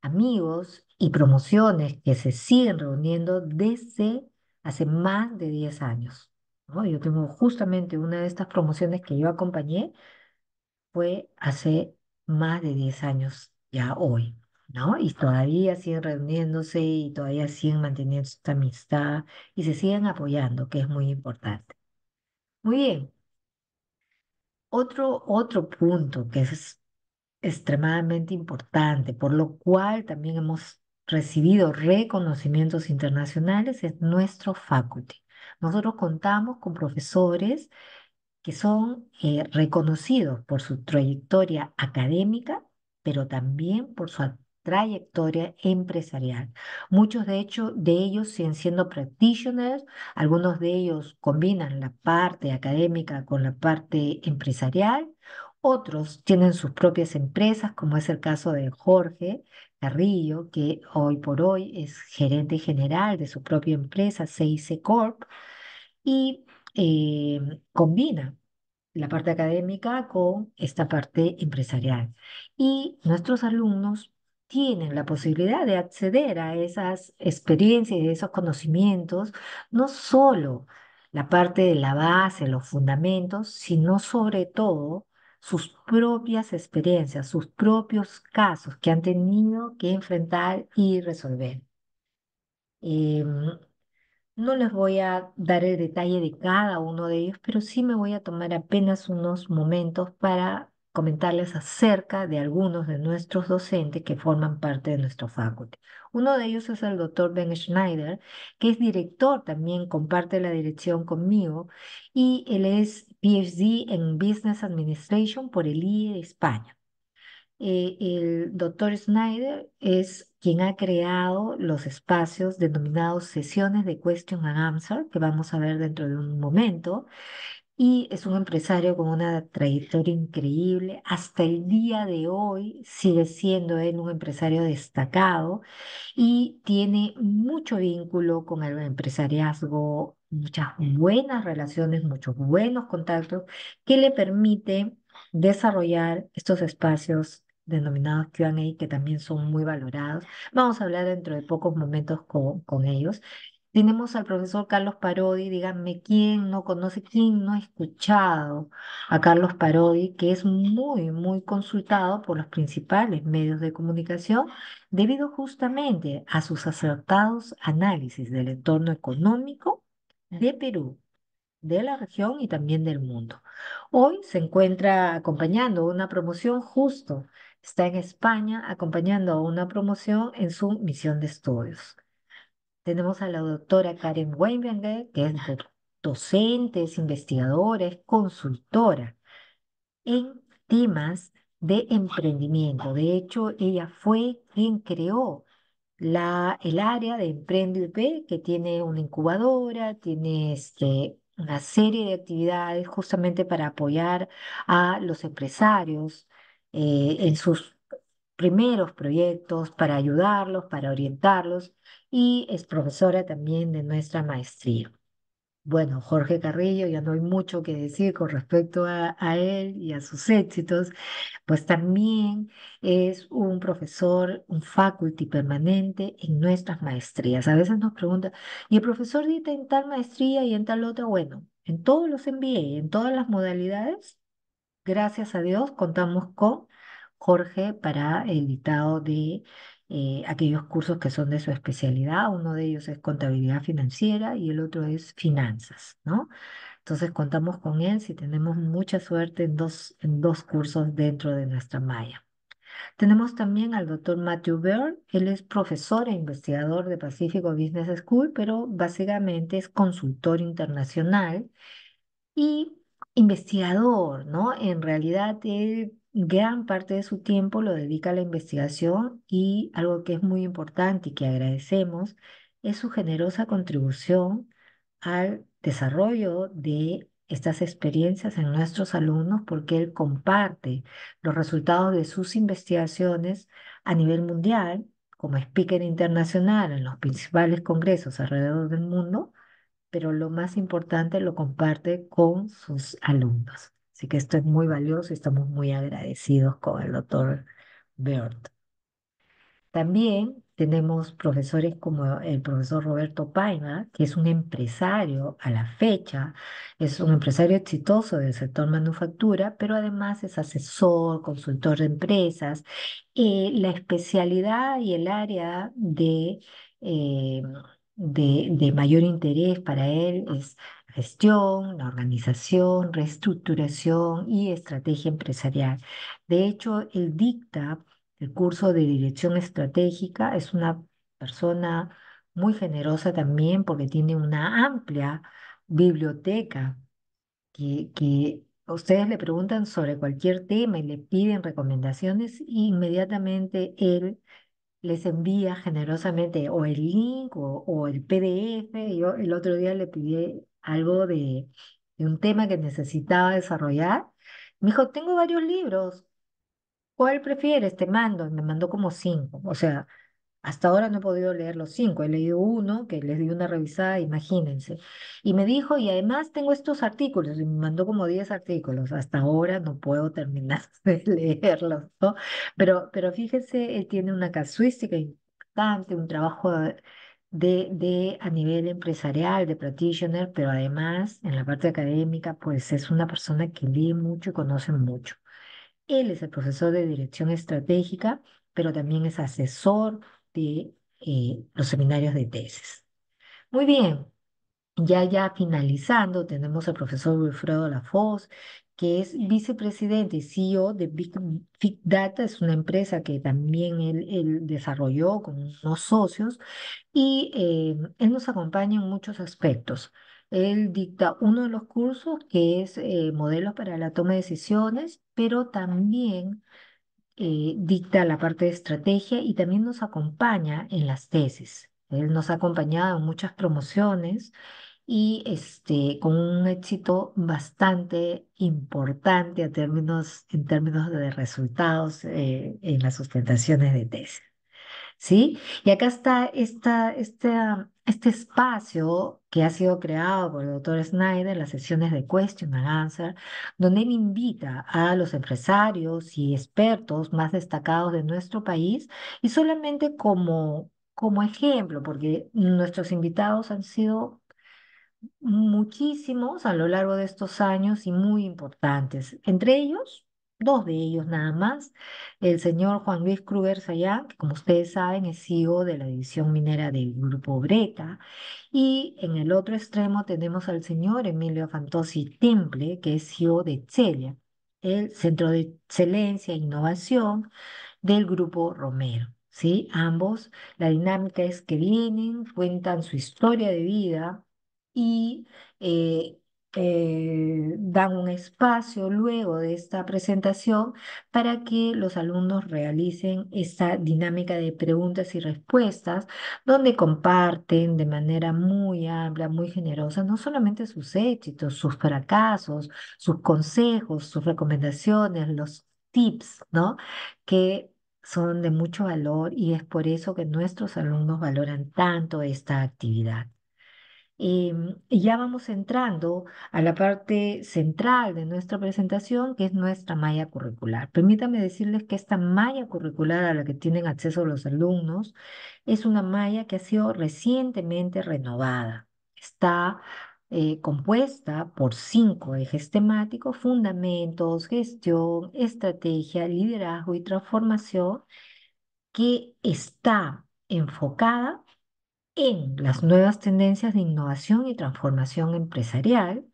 amigos y promociones que se siguen reuniendo desde hace más de 10 años. Yo tengo justamente una de estas promociones que yo acompañé, fue hace más de 10 años ya hoy, ¿no? Y todavía siguen reuniéndose y todavía siguen manteniendo esta amistad y se siguen apoyando, que es muy importante. Muy bien. Otro, otro punto que es extremadamente importante, por lo cual también hemos recibido reconocimientos internacionales, es nuestro faculty. Nosotros contamos con profesores que son eh, reconocidos por su trayectoria académica, pero también por su trayectoria empresarial. Muchos de hecho de ellos siguen siendo practitioners, algunos de ellos combinan la parte académica con la parte empresarial, otros tienen sus propias empresas, como es el caso de Jorge Carrillo, que hoy por hoy es gerente general de su propia empresa, CIC Corp, y eh, combina la parte académica con esta parte empresarial. Y nuestros alumnos tienen la posibilidad de acceder a esas experiencias y esos conocimientos, no solo la parte de la base, los fundamentos, sino sobre todo sus propias experiencias, sus propios casos que han tenido que enfrentar y resolver. Eh, no les voy a dar el detalle de cada uno de ellos, pero sí me voy a tomar apenas unos momentos para comentarles acerca de algunos de nuestros docentes que forman parte de nuestro faculty. Uno de ellos es el doctor Ben Schneider, que es director, también comparte la dirección conmigo, y él es PhD en Business Administration por el IE de España. Eh, el doctor Schneider es quien ha creado los espacios denominados sesiones de question and answer, que vamos a ver dentro de un momento. Y es un empresario con una trayectoria increíble. Hasta el día de hoy sigue siendo él un empresario destacado y tiene mucho vínculo con el empresariazgo, muchas buenas relaciones, muchos buenos contactos que le permite desarrollar estos espacios denominados QA, que también son muy valorados. Vamos a hablar dentro de pocos momentos con, con ellos. Tenemos al profesor Carlos Parodi, díganme quién no conoce, quién no ha escuchado a Carlos Parodi, que es muy, muy consultado por los principales medios de comunicación debido justamente a sus acertados análisis del entorno económico mm. de Perú, de la región y también del mundo. Hoy se encuentra acompañando una promoción justo Está en España acompañando a una promoción en su misión de estudios. Tenemos a la doctora Karen Weinberger, que es docente, es investigadora, es consultora en temas de emprendimiento. De hecho, ella fue quien creó la, el área de Emprende que tiene una incubadora, tiene este, una serie de actividades justamente para apoyar a los empresarios, eh, en sus primeros proyectos para ayudarlos, para orientarlos y es profesora también de nuestra maestría. Bueno, Jorge Carrillo, ya no hay mucho que decir con respecto a, a él y a sus éxitos, pues también es un profesor, un faculty permanente en nuestras maestrías. A veces nos pregunta ¿y el profesor dice en tal maestría y en tal otra? Bueno, en todos los MBA, en todas las modalidades, gracias a Dios, contamos con Jorge para el dictado de eh, aquellos cursos que son de su especialidad. Uno de ellos es contabilidad financiera y el otro es finanzas, ¿no? Entonces contamos con él si tenemos mucha suerte en dos, en dos cursos dentro de nuestra malla. Tenemos también al doctor Matthew Byrne, él es profesor e investigador de Pacifico Business School, pero básicamente es consultor internacional y investigador, ¿no? En realidad, gran parte de su tiempo lo dedica a la investigación y algo que es muy importante y que agradecemos es su generosa contribución al desarrollo de estas experiencias en nuestros alumnos porque él comparte los resultados de sus investigaciones a nivel mundial como speaker internacional en los principales congresos alrededor del mundo pero lo más importante lo comparte con sus alumnos. Así que esto es muy valioso y estamos muy agradecidos con el doctor Bert. También tenemos profesores como el profesor Roberto Paima, que es un empresario a la fecha, es un empresario exitoso del sector manufactura, pero además es asesor, consultor de empresas. Eh, la especialidad y el área de eh, de, de mayor interés para él es gestión, la organización, reestructuración y estrategia empresarial. De hecho, él dicta el curso de dirección estratégica, es una persona muy generosa también porque tiene una amplia biblioteca que, que ustedes le preguntan sobre cualquier tema y le piden recomendaciones, e inmediatamente él les envía generosamente o el link o, el PDF. Yo el otro día le pedí algo de, de un tema que necesitaba desarrollar. Me dijo, tengo varios libros, ¿cuál prefieres? Te mando. me mandó como cinco. O sea, hasta ahora no he podido leer los cinco, he leído uno que les di una revisada, imagínense. Y me dijo, y además tengo estos artículos, y me mandó como 10 artículos, hasta ahora no puedo terminar de leerlos, ¿no? Pero, pero fíjense, él tiene una casuística importante, un trabajo de, de a nivel empresarial, de practitioner, pero además en la parte académica, pues es una persona que lee mucho y conoce mucho. Él es el profesor de dirección estratégica, pero también es asesor, de eh, los seminarios de tesis. Muy bien, ya ya finalizando, tenemos al profesor Wilfredo Lafoz, que es vicepresidente y CEO de Big, Data, es una empresa que también él, él desarrolló con unos socios y eh, él nos acompaña en muchos aspectos. Él dicta uno de los cursos que es eh, modelos para la toma de decisiones, pero también eh, dicta la parte de estrategia y también nos acompaña en las tesis. Él nos ha acompañado en muchas promociones y este, con un éxito bastante importante en términos de resultados eh, en las sustentaciones de tesis. ¿Sí? Y acá está esta, esta este espacio que ha sido creado por el doctor Snyder, las sesiones de Question and Answer, donde él invita a los empresarios y expertos más destacados de nuestro país y solamente como, como ejemplo, porque nuestros invitados han sido muchísimos a lo largo de estos años y muy importantes. Entre ellos, dos de ellos nada más, el señor Juan Luis Kruger Sayán, que como ustedes saben es CEO de la división minera del Grupo Breta, y en el otro extremo tenemos al señor Emilio Fantosi Temple, que es CEO de Celia, el Centro de Excelencia e Innovación del Grupo Romero. ¿Sí? Ambos, la dinámica es que vienen, cuentan su historia de vida y eh, eh, dan un espacio luego de esta presentación para que los alumnos realicen esta dinámica de preguntas y respuestas, donde comparten de manera muy amplia, muy generosa, no solamente sus éxitos, sus fracasos, sus consejos, sus recomendaciones, los tips, ¿no? Que son de mucho valor y es por eso que nuestros alumnos valoran tanto esta actividad y ya vamos entrando a la parte central de nuestra presentación, que es nuestra malla curricular. Permítame decirles que esta malla curricular a la que tienen acceso los alumnos es una malla que ha sido recientemente renovada. Está eh, compuesta por cinco ejes temáticos, fundamentos, gestión, estrategia, liderazgo y transformación, que está enfocada en las nuevas tendencias de innovación y transformación empresarial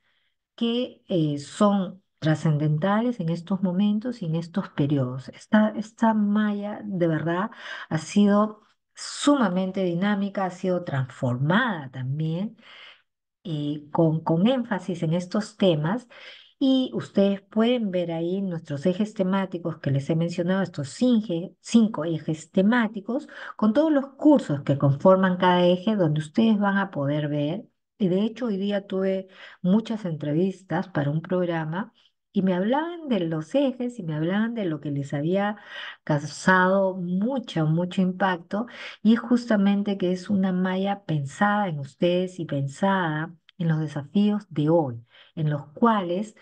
que eh, son trascendentales en estos momentos y en estos periodos. Esta, esta malla de verdad ha sido sumamente dinámica, ha sido transformada también eh, con, con énfasis en estos temas y ustedes pueden ver ahí nuestros ejes temáticos que les he mencionado, estos cinco ejes temáticos, con todos los cursos que conforman cada eje, donde ustedes van a poder ver. Y de hecho, hoy día tuve muchas entrevistas para un programa y me hablaban de los ejes y me hablaban de lo que les había causado mucho, mucho impacto y es justamente que es una malla pensada en ustedes y pensada en los desafíos de hoy en los cuales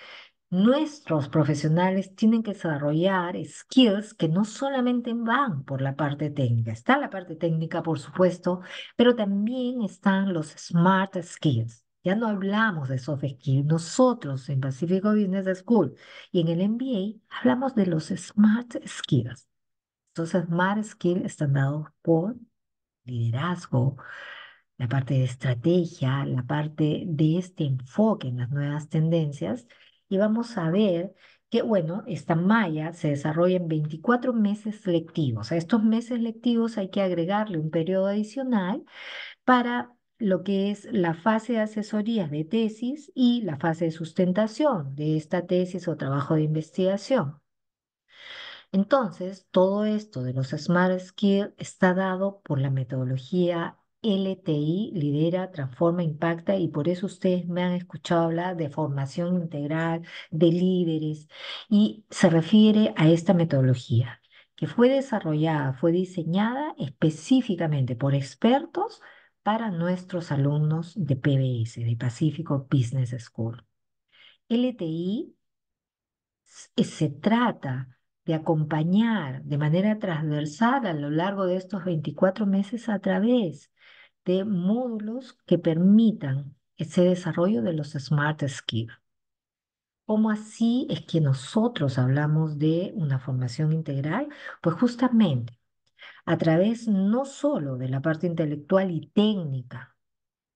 nuestros profesionales tienen que desarrollar skills que no solamente van por la parte técnica, está la parte técnica, por supuesto, pero también están los smart skills. Ya no hablamos de soft skills. Nosotros en Pacifico Business School y en el MBA hablamos de los smart skills. Entonces, smart skills están dados por liderazgo, la parte de estrategia, la parte de este enfoque en las nuevas tendencias y vamos a ver que, bueno, esta malla se desarrolla en 24 meses lectivos. A estos meses lectivos hay que agregarle un periodo adicional para lo que es la fase de asesoría de tesis y la fase de sustentación de esta tesis o trabajo de investigación. Entonces, todo esto de los Smart Skills está dado por la metodología LTI lidera, transforma, impacta y por eso ustedes me han escuchado hablar de formación integral, de líderes y se refiere a esta metodología que fue desarrollada, fue diseñada específicamente por expertos para nuestros alumnos de PBS, de Pacífico Business School. LTI se trata de acompañar de manera transversal a lo largo de estos 24 meses a través de módulos que permitan ese desarrollo de los Smart Skills. ¿Cómo así es que nosotros hablamos de una formación integral? Pues justamente a través no solo de la parte intelectual y técnica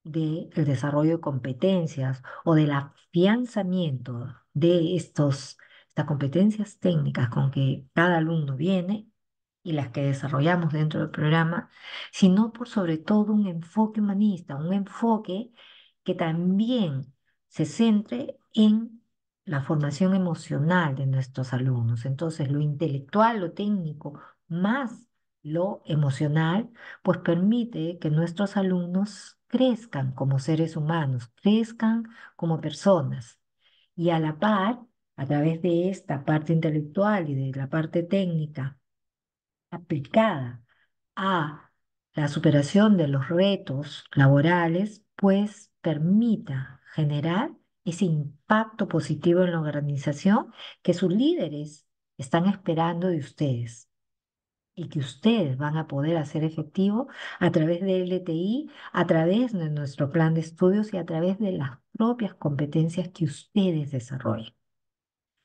del el desarrollo de competencias o del afianzamiento de estos, estas competencias técnicas con que cada alumno viene, y las que desarrollamos dentro del programa, sino por sobre todo un enfoque humanista, un enfoque que también se centre en la formación emocional de nuestros alumnos. Entonces, lo intelectual, lo técnico, más lo emocional, pues permite que nuestros alumnos crezcan como seres humanos, crezcan como personas. Y a la par, a través de esta parte intelectual y de la parte técnica, aplicada a la superación de los retos laborales, pues permita generar ese impacto positivo en la organización que sus líderes están esperando de ustedes y que ustedes van a poder hacer efectivo a través de LTI, a través de nuestro plan de estudios y a través de las propias competencias que ustedes desarrollen.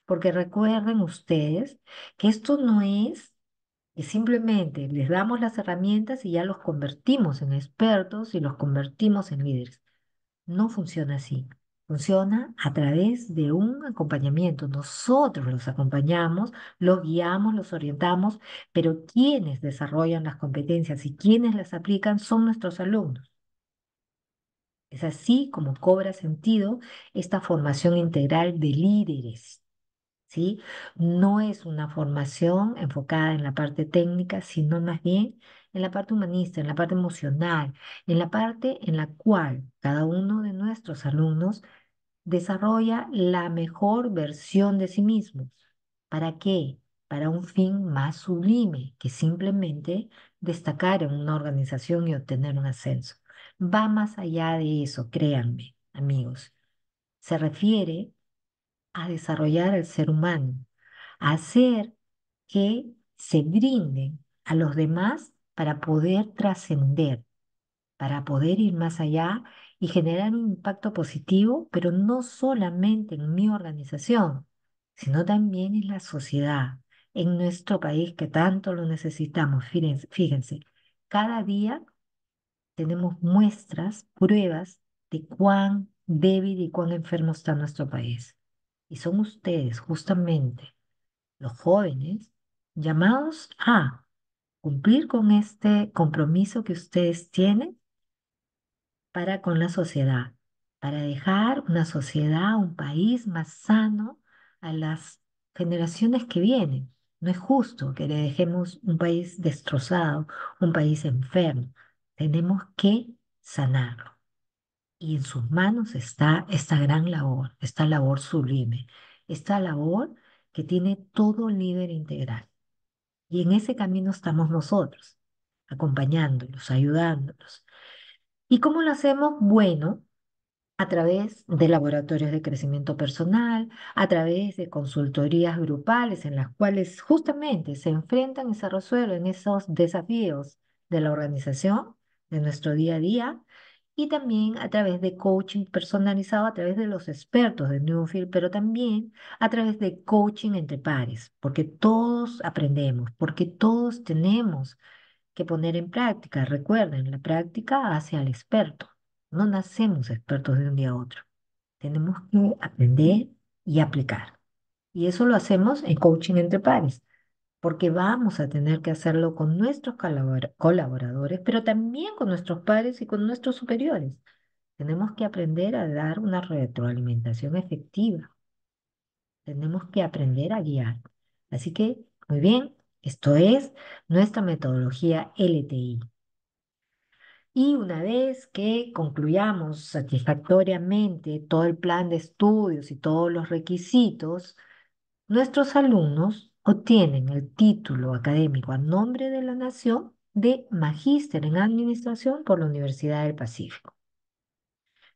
Porque recuerden ustedes que esto no es que simplemente les damos las herramientas y ya los convertimos en expertos y los convertimos en líderes. No funciona así. Funciona a través de un acompañamiento. Nosotros los acompañamos, los guiamos, los orientamos, pero quienes desarrollan las competencias y quienes las aplican son nuestros alumnos. Es así como cobra sentido esta formación integral de líderes. ¿sí? No es una formación enfocada en la parte técnica, sino más bien en la parte humanista, en la parte emocional, en la parte en la cual cada uno de nuestros alumnos desarrolla la mejor versión de sí mismo. ¿Para qué? Para un fin más sublime que simplemente destacar en una organización y obtener un ascenso. Va más allá de eso, créanme, amigos. Se refiere a desarrollar el ser humano, hacer que se brinden a los demás para poder trascender, para poder ir más allá y generar un impacto positivo, pero no solamente en mi organización, sino también en la sociedad, en nuestro país que tanto lo necesitamos. fíjense cada día tenemos muestras, pruebas de cuán débil y cuán enfermo está nuestro país. Y son ustedes, justamente, los jóvenes, llamados a cumplir con este compromiso que ustedes tienen para con la sociedad, para dejar una sociedad, un país más sano a las generaciones que vienen. No es justo que le dejemos un país destrozado, un país enfermo. Tenemos que sanarlo y en sus manos está esta gran labor, esta labor sublime, esta labor que tiene todo el líder integral. Y en ese camino estamos nosotros, acompañándolos, ayudándolos. ¿Y cómo lo hacemos? Bueno, a través de laboratorios de crecimiento personal, a través de consultorías grupales en las cuales justamente se enfrentan y se resuelven esos desafíos de la organización, de nuestro día a día, y también a través de coaching personalizado a través de los expertos de Newfield, pero también a través de coaching entre pares, porque todos aprendemos, porque todos tenemos que poner en práctica. Recuerden, la práctica hace al experto. No nacemos expertos de un día a otro. Tenemos que aprender y aplicar. Y eso lo hacemos en coaching entre pares porque vamos a tener que hacerlo con nuestros colaboradores, pero también con nuestros padres y con nuestros superiores. Tenemos que aprender a dar una retroalimentación efectiva. Tenemos que aprender a guiar. Así que, muy bien, esto es nuestra metodología LTI. Y una vez que concluyamos satisfactoriamente todo el plan de estudios y todos los requisitos, nuestros alumnos obtienen el título académico a nombre de la nación de Magíster en Administración por la Universidad del Pacífico.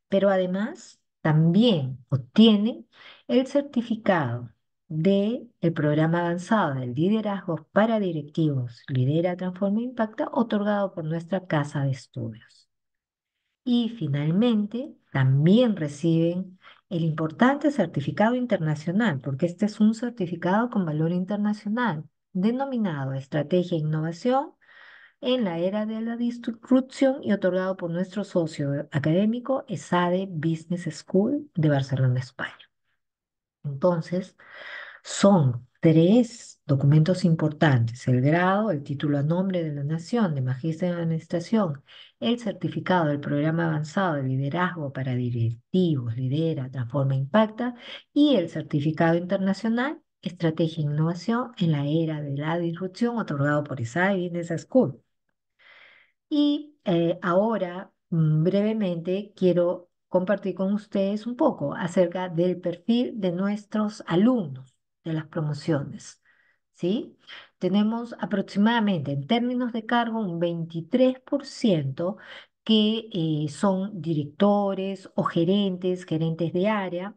Pero además también obtienen el certificado del el programa avanzado del liderazgo para directivos Lidera, Transforma e Impacta otorgado por nuestra Casa de Estudios. Y finalmente, también reciben el importante certificado internacional, porque este es un certificado con valor internacional, denominado Estrategia e Innovación en la era de la disrupción y otorgado por nuestro socio académico ESADE Business School de Barcelona, España. Entonces, son tres documentos importantes, el grado, el título a nombre de la nación de Magíster en Administración, el certificado del programa avanzado de liderazgo para directivos, lidera, transforma, impacta, y el certificado internacional Estrategia e Innovación en la Era de la Disrupción, otorgado por ESAI Business School. Y eh, ahora, mm, brevemente, quiero compartir con ustedes un poco acerca del perfil de nuestros alumnos de las promociones. ¿sí? Tenemos aproximadamente, en términos de cargo, un 23% que eh, son directores o gerentes, gerentes de área,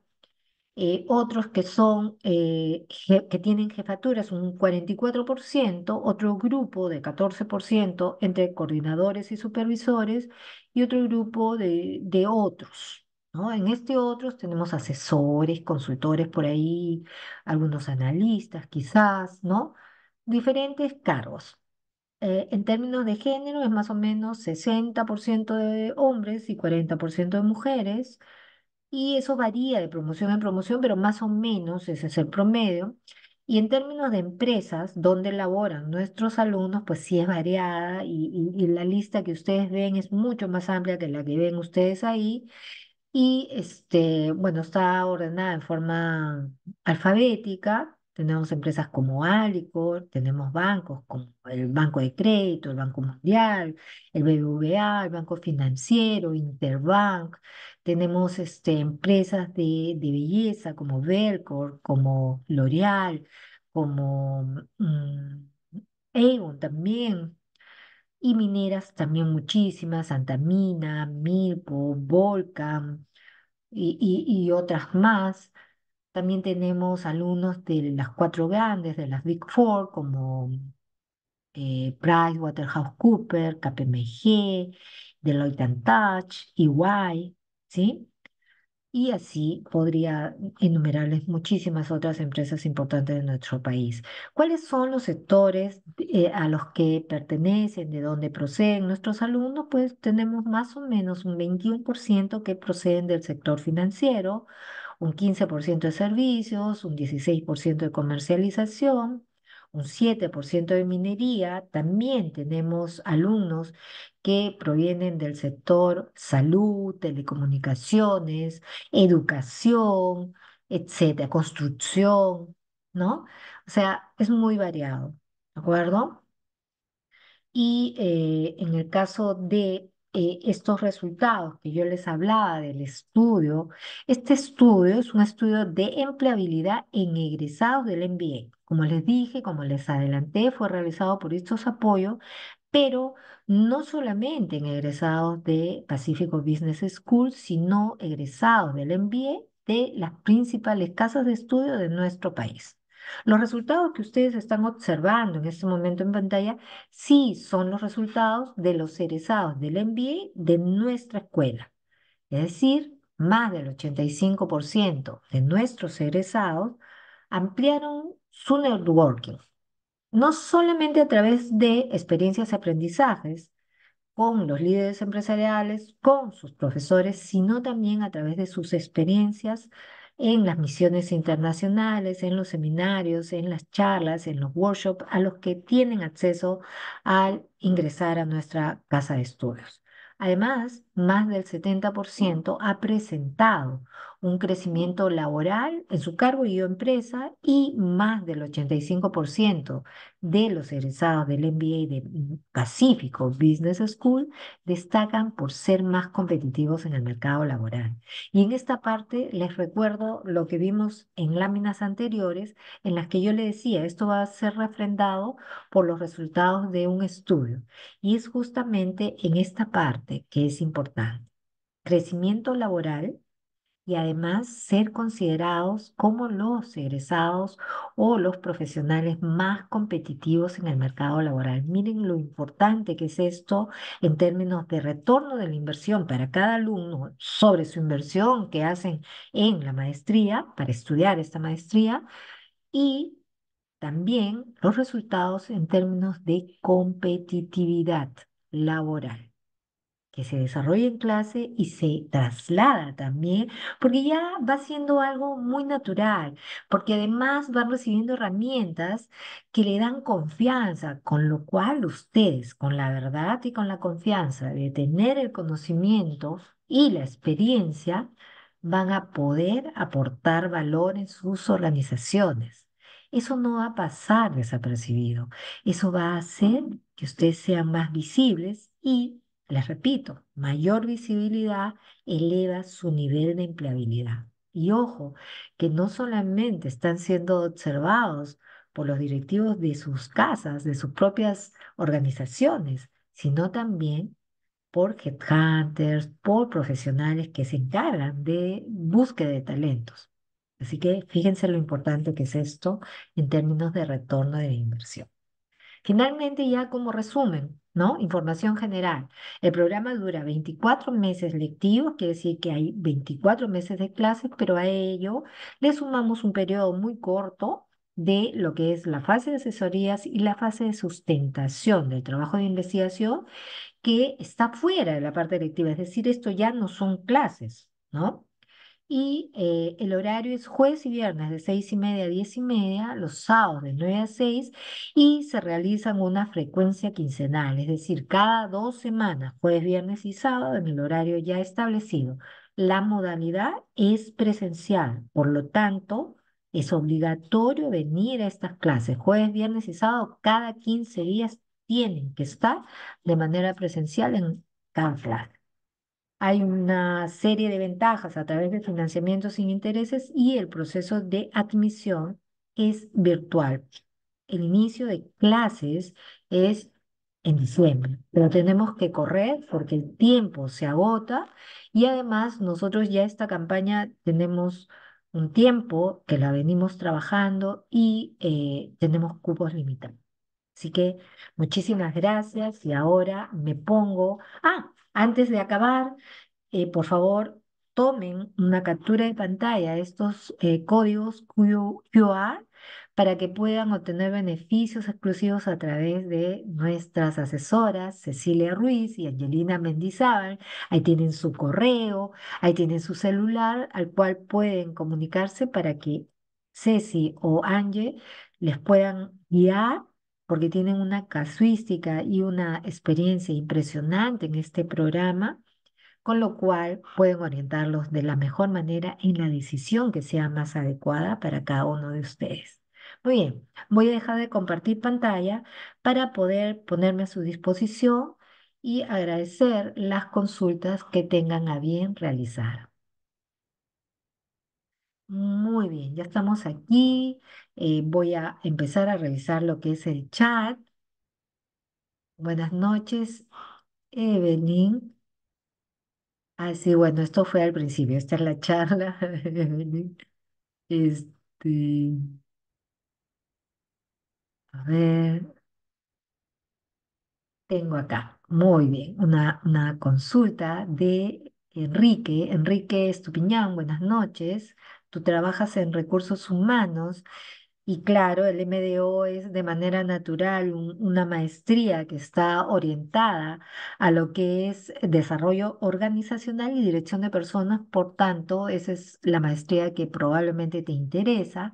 eh, otros que son eh, que tienen jefaturas un 44%, otro grupo de 14% entre coordinadores y supervisores y otro grupo de otros, en este otros tenemos asesores, consultores por ahí, algunos analistas quizás, ¿no? Diferentes cargos. Eh, en términos de género es más o menos 60% de hombres y 40% de mujeres, y eso varía de promoción en promoción, pero más o menos ese es el promedio. Y en términos de empresas donde laboran nuestros alumnos, pues sí es variada y, y la lista que ustedes ven es mucho más amplia que la que ven ustedes ahí. Y este, bueno, está ordenada en forma alfabética. Tenemos empresas como Alicor, tenemos bancos como el Banco de Crédito, el Banco Mundial, el BBVA, el Banco Financiero, Interbank. Tenemos este, empresas de, belleza como Belcor, como L'Oreal, como mm, Avon también y mineras también muchísimas, Santamina, Milpo, Volcan, y, otras más. También tenemos alumnos de las cuatro grandes, de las Big Four, como eh, Waterhouse PricewaterhouseCoopers, KPMG, Deloitte Touch, EY, ¿sí? Y así podría enumerarles muchísimas otras empresas importantes de nuestro país. ¿Cuáles son los sectores eh, a los que pertenecen, de dónde proceden nuestros alumnos? Pues tenemos más o menos un 21% que proceden del sector financiero, un 15% de servicios, un 16% de comercialización, un 7% de minería. También tenemos alumnos que provienen del sector salud, telecomunicaciones, educación, etcétera, construcción, ¿no? O sea, es muy variado, ¿de acuerdo? Y eh, en el caso de eh, estos resultados que yo les hablaba del estudio, este estudio es un estudio de empleabilidad en egresados del MBA. Como les dije, como les adelanté, fue realizado por estos apoyos pero no solamente en egresados de Pacifico Business School, sino egresados del MBA de las principales casas de estudio de nuestro país. Los resultados que ustedes están observando en este momento en pantalla sí son los resultados de los egresados del MBA de nuestra escuela. Es decir, más del 85% de nuestros egresados ampliaron su networking, no solamente a través de experiencias y aprendizajes con los líderes empresariales, con sus profesores, sino también a través de sus experiencias en las misiones internacionales, en los seminarios, en las charlas, en los workshops a los que tienen acceso al ingresar a nuestra casa de estudios. Además, más del 70% ha presentado un crecimiento laboral en su cargo y empresa y más del 85% de los egresados del MBA de Pacífico Business School destacan por ser más competitivos en el mercado laboral. Y en esta parte les recuerdo lo que vimos en láminas anteriores en las que yo le decía, esto va a ser refrendado por los resultados de un estudio. Y es justamente en esta parte que es importante. Crecimiento laboral y además ser considerados como los egresados o los profesionales más competitivos en el mercado laboral. Miren lo importante que es esto en términos de retorno de la inversión para cada alumno sobre su inversión que hacen en la maestría, para estudiar esta maestría, y también los resultados en términos de competitividad laboral que se desarrolla en clase y se traslada también, porque ya va siendo algo muy natural, porque además van recibiendo herramientas que le dan confianza, con lo cual ustedes, con la verdad y con la confianza de tener el conocimiento y la experiencia, van a poder aportar valor en sus organizaciones. Eso no va a pasar desapercibido, eso va a hacer que ustedes sean más visibles y les repito, mayor visibilidad eleva su nivel de empleabilidad. Y ojo, que no solamente están siendo observados por los directivos de sus casas, de sus propias organizaciones, sino también por headhunters, por profesionales que se encargan de búsqueda de talentos. Así que fíjense lo importante que es esto en términos de retorno de la inversión. Finalmente, ya como resumen, ¿no? Información general. El programa dura 24 meses lectivos, quiere decir que hay 24 meses de clases, pero a ello le sumamos un periodo muy corto de lo que es la fase de asesorías y la fase de sustentación del trabajo de investigación que está fuera de la parte lectiva, es decir, esto ya no son clases, ¿no? Y eh, el horario es jueves y viernes de seis y media a diez y media, los sábados de 9 a 6 y se realizan una frecuencia quincenal, es decir, cada dos semanas, jueves, viernes y sábado, en el horario ya establecido. La modalidad es presencial, por lo tanto, es obligatorio venir a estas clases. Jueves, viernes y sábado, cada 15 días tienen que estar de manera presencial en Canflas. Hay una serie de ventajas a través de financiamiento sin intereses y el proceso de admisión es virtual. El inicio de clases es en diciembre, pero tenemos que correr porque el tiempo se agota y además nosotros ya esta campaña tenemos un tiempo que la venimos trabajando y eh, tenemos cupos limitados. Así que muchísimas gracias y ahora me pongo... Ah, antes de acabar, eh, por favor, tomen una captura de pantalla de estos eh, códigos QR para que puedan obtener beneficios exclusivos a través de nuestras asesoras Cecilia Ruiz y Angelina Mendizábal. Ahí tienen su correo, ahí tienen su celular al cual pueden comunicarse para que Ceci o Ange les puedan guiar porque tienen una casuística y una experiencia impresionante en este programa, con lo cual pueden orientarlos de la mejor manera en la decisión que sea más adecuada para cada uno de ustedes. Muy bien, voy a dejar de compartir pantalla para poder ponerme a su disposición y agradecer las consultas que tengan a bien realizar. Muy bien, ya estamos aquí. Eh, voy a empezar a revisar lo que es el chat. Buenas noches, Evelyn. Ah, sí, bueno, esto fue al principio. Esta es la charla, Evelyn. Este, a ver, tengo acá. Muy bien, una, una consulta de Enrique. Enrique Estupiñán, buenas noches trabajas en recursos humanos y claro, el MDO es de manera natural una maestría que está orientada a lo que es desarrollo organizacional y dirección de personas, por tanto, esa es la maestría que probablemente te interesa,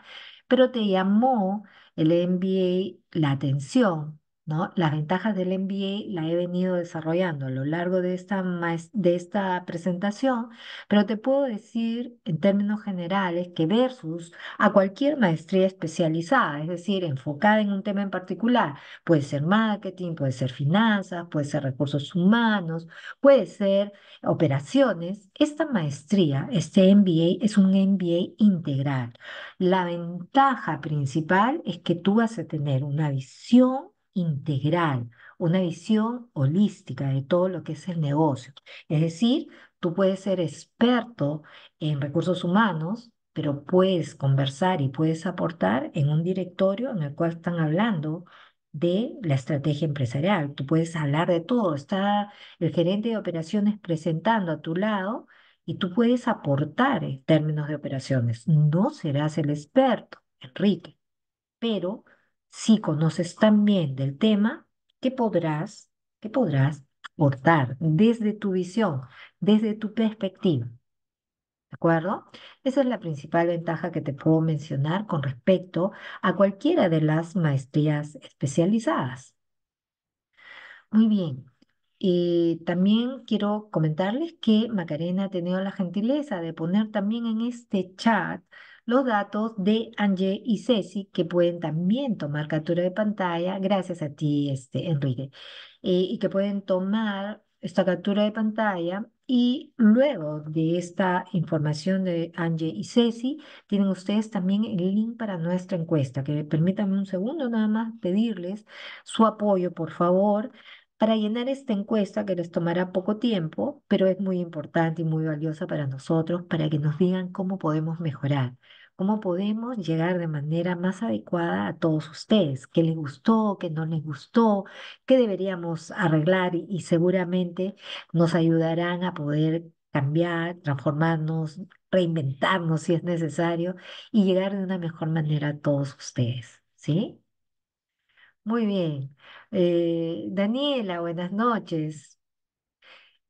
pero te llamó el MBA la atención ¿no? Las ventajas del MBA la he venido desarrollando a lo largo de esta, de esta presentación, pero te puedo decir en términos generales que versus a cualquier maestría especializada, es decir, enfocada en un tema en particular, puede ser marketing, puede ser finanzas, puede ser recursos humanos, puede ser operaciones, esta maestría, este MBA es un MBA integral. La ventaja principal es que tú vas a tener una visión integral, una visión holística de todo lo que es el negocio. Es decir, tú puedes ser experto en recursos humanos, pero puedes conversar y puedes aportar en un directorio en el cual están hablando de la estrategia empresarial. Tú puedes hablar de todo. Está el gerente de operaciones presentando a tu lado y tú puedes aportar en términos de operaciones. No serás el experto, Enrique, pero si conoces también del tema, ¿qué podrás, que podrás aportar desde tu visión, desde tu perspectiva. ¿De acuerdo? Esa es la principal ventaja que te puedo mencionar con respecto a cualquiera de las maestrías especializadas. Muy bien. también quiero comentarles que Macarena ha tenido la gentileza de poner también en este chat los datos de Angie y Ceci, que pueden también tomar captura de pantalla, gracias a ti, este, Enrique, eh, y que pueden tomar esta captura de pantalla y luego de esta información de Angie y Ceci, tienen ustedes también el link para nuestra encuesta, que permítanme un segundo nada más pedirles su apoyo, por favor, para llenar esta encuesta que les tomará poco tiempo, pero es muy importante y muy valiosa para nosotros, para que nos digan cómo podemos mejorar, cómo podemos llegar de manera más adecuada a todos ustedes, qué les gustó, qué no les gustó, qué deberíamos arreglar y, seguramente nos ayudarán a poder cambiar, transformarnos, reinventarnos si es necesario y llegar de una mejor manera a todos ustedes, ¿sí? Muy bien. Eh, Daniela, buenas noches.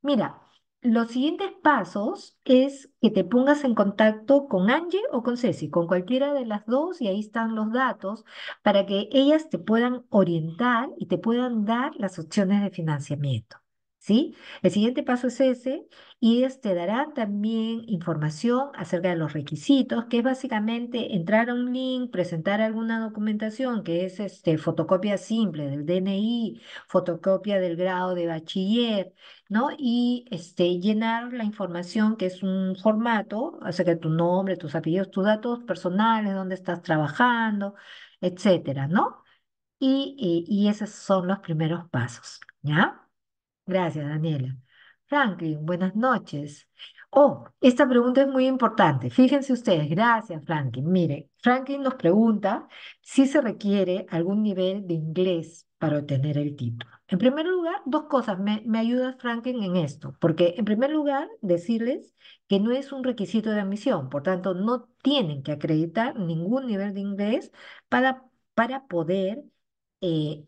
Mira, los siguientes pasos es que te pongas en contacto con Angie o con Ceci, con cualquiera de las dos, y ahí están los datos para que ellas te puedan orientar y te puedan dar las opciones de financiamiento. ¿sí? El siguiente paso es ese y te dará también información acerca de los requisitos, que es básicamente entrar a un link, presentar alguna documentación, que es este, fotocopia simple del DNI, fotocopia del grado de bachiller, ¿no? Y este, llenar la información, que es un formato, acerca de tu nombre, tus apellidos, tus datos personales, dónde estás trabajando, etcétera, ¿no? Y, y esos son los primeros pasos, ¿ya? Gracias, Daniela. Franklin, buenas noches. Oh, esta pregunta es muy importante. Fíjense ustedes, gracias, Franklin. Mire, Franklin nos pregunta si se requiere algún nivel de inglés para obtener el título. En primer lugar, dos cosas. Me, me Franklin, en esto. Porque, en primer lugar, decirles que no es un requisito de admisión. Por tanto, no tienen que acreditar ningún nivel de inglés para, para poder eh,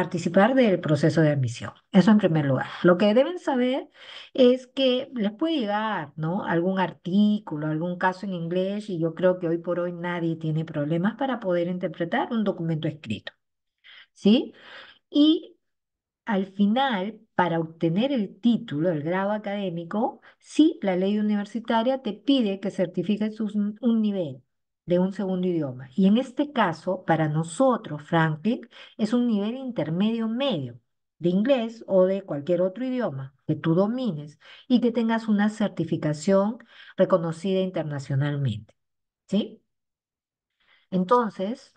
participar del proceso de admisión. Eso en primer lugar. Lo que deben saber es que les puede llegar, ¿no? Algún artículo, algún caso en inglés y yo creo que hoy por hoy nadie tiene problemas para poder interpretar un documento escrito. ¿Sí? Y al final, para obtener el título, el grado académico, sí, la ley universitaria te pide que certifiques un nivel de un segundo idioma. Y en este caso, para nosotros, Franklin es un nivel intermedio medio de inglés o de cualquier otro idioma que tú domines y que tengas una certificación reconocida internacionalmente. ¿Sí? Entonces,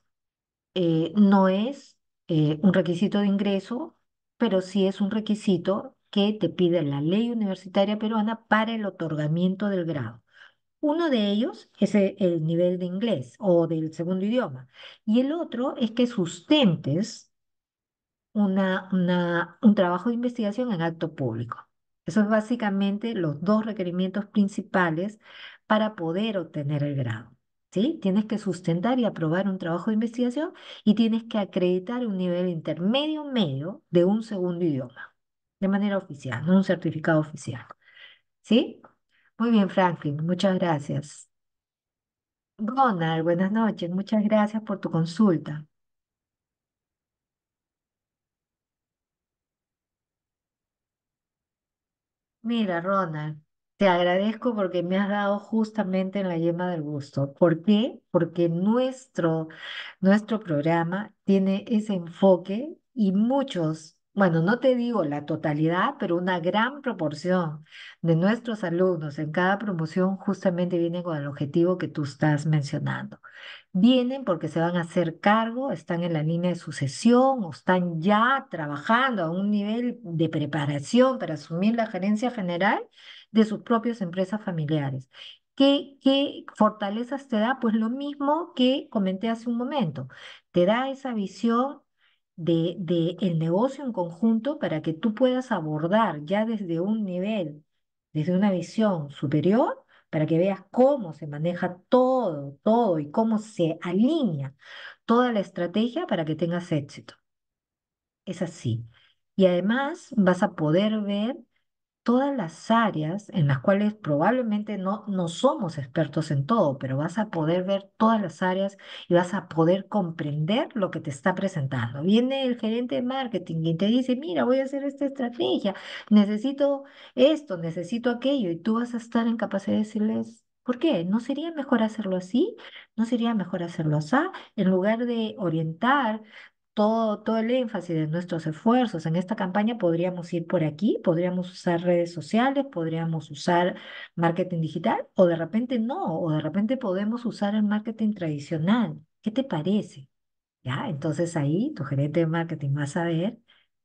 eh, no es eh, un requisito de ingreso, pero sí es un requisito que te pide la ley universitaria peruana para el otorgamiento del grado. Uno de ellos es e, el nivel de inglés o del segundo idioma. Y el otro es que sustentes una, un trabajo de investigación en acto público. Eso es básicamente los dos requerimientos principales para poder obtener el grado. ¿sí? Tienes que sustentar y aprobar un trabajo de investigación y tienes que acreditar un nivel intermedio medio de un segundo idioma, de manera oficial, no un certificado oficial. ¿Sí? Muy bien, Franklin, muchas gracias. Ronald, buenas noches. Muchas gracias por tu consulta. Mira, Ronald, te agradezco porque me has dado justamente en la yema del gusto. ¿Por qué? Porque nuestro, nuestro programa tiene ese enfoque y muchos bueno, no te digo la totalidad, pero una gran proporción de nuestros alumnos en cada promoción justamente vienen con el objetivo que tú estás mencionando. Vienen porque se van a hacer cargo, están en la línea de sucesión o están ya trabajando a un nivel de preparación para asumir la gerencia general de sus propias empresas familiares. ¿Qué, ¿Qué, fortalezas te da? Pues lo mismo que comenté hace un momento. Te da esa visión del de, el negocio en conjunto para que tú puedas abordar ya desde un nivel, desde una visión superior, para que veas cómo se maneja todo, todo y cómo se alinea toda la estrategia para que tengas éxito. Es así. Y además vas a poder ver todas las áreas en las cuales probablemente no, no somos expertos en todo, pero vas a poder ver todas las áreas y vas a poder comprender lo que te está presentando. Viene el gerente de marketing y te dice, mira, voy a hacer esta estrategia, necesito esto, necesito aquello, y tú vas a estar en capacidad de decirles, ¿Por qué? ¿No sería mejor hacerlo así? ¿No sería mejor hacerlo así? En lugar de orientar, todo, el énfasis de nuestros esfuerzos en esta campaña, podríamos ir por aquí, podríamos usar redes sociales, podríamos usar marketing digital o de repente no, o de repente podemos usar el marketing tradicional. ¿Qué te parece? ¿Ya? Entonces ahí tu gerente de marketing va a saber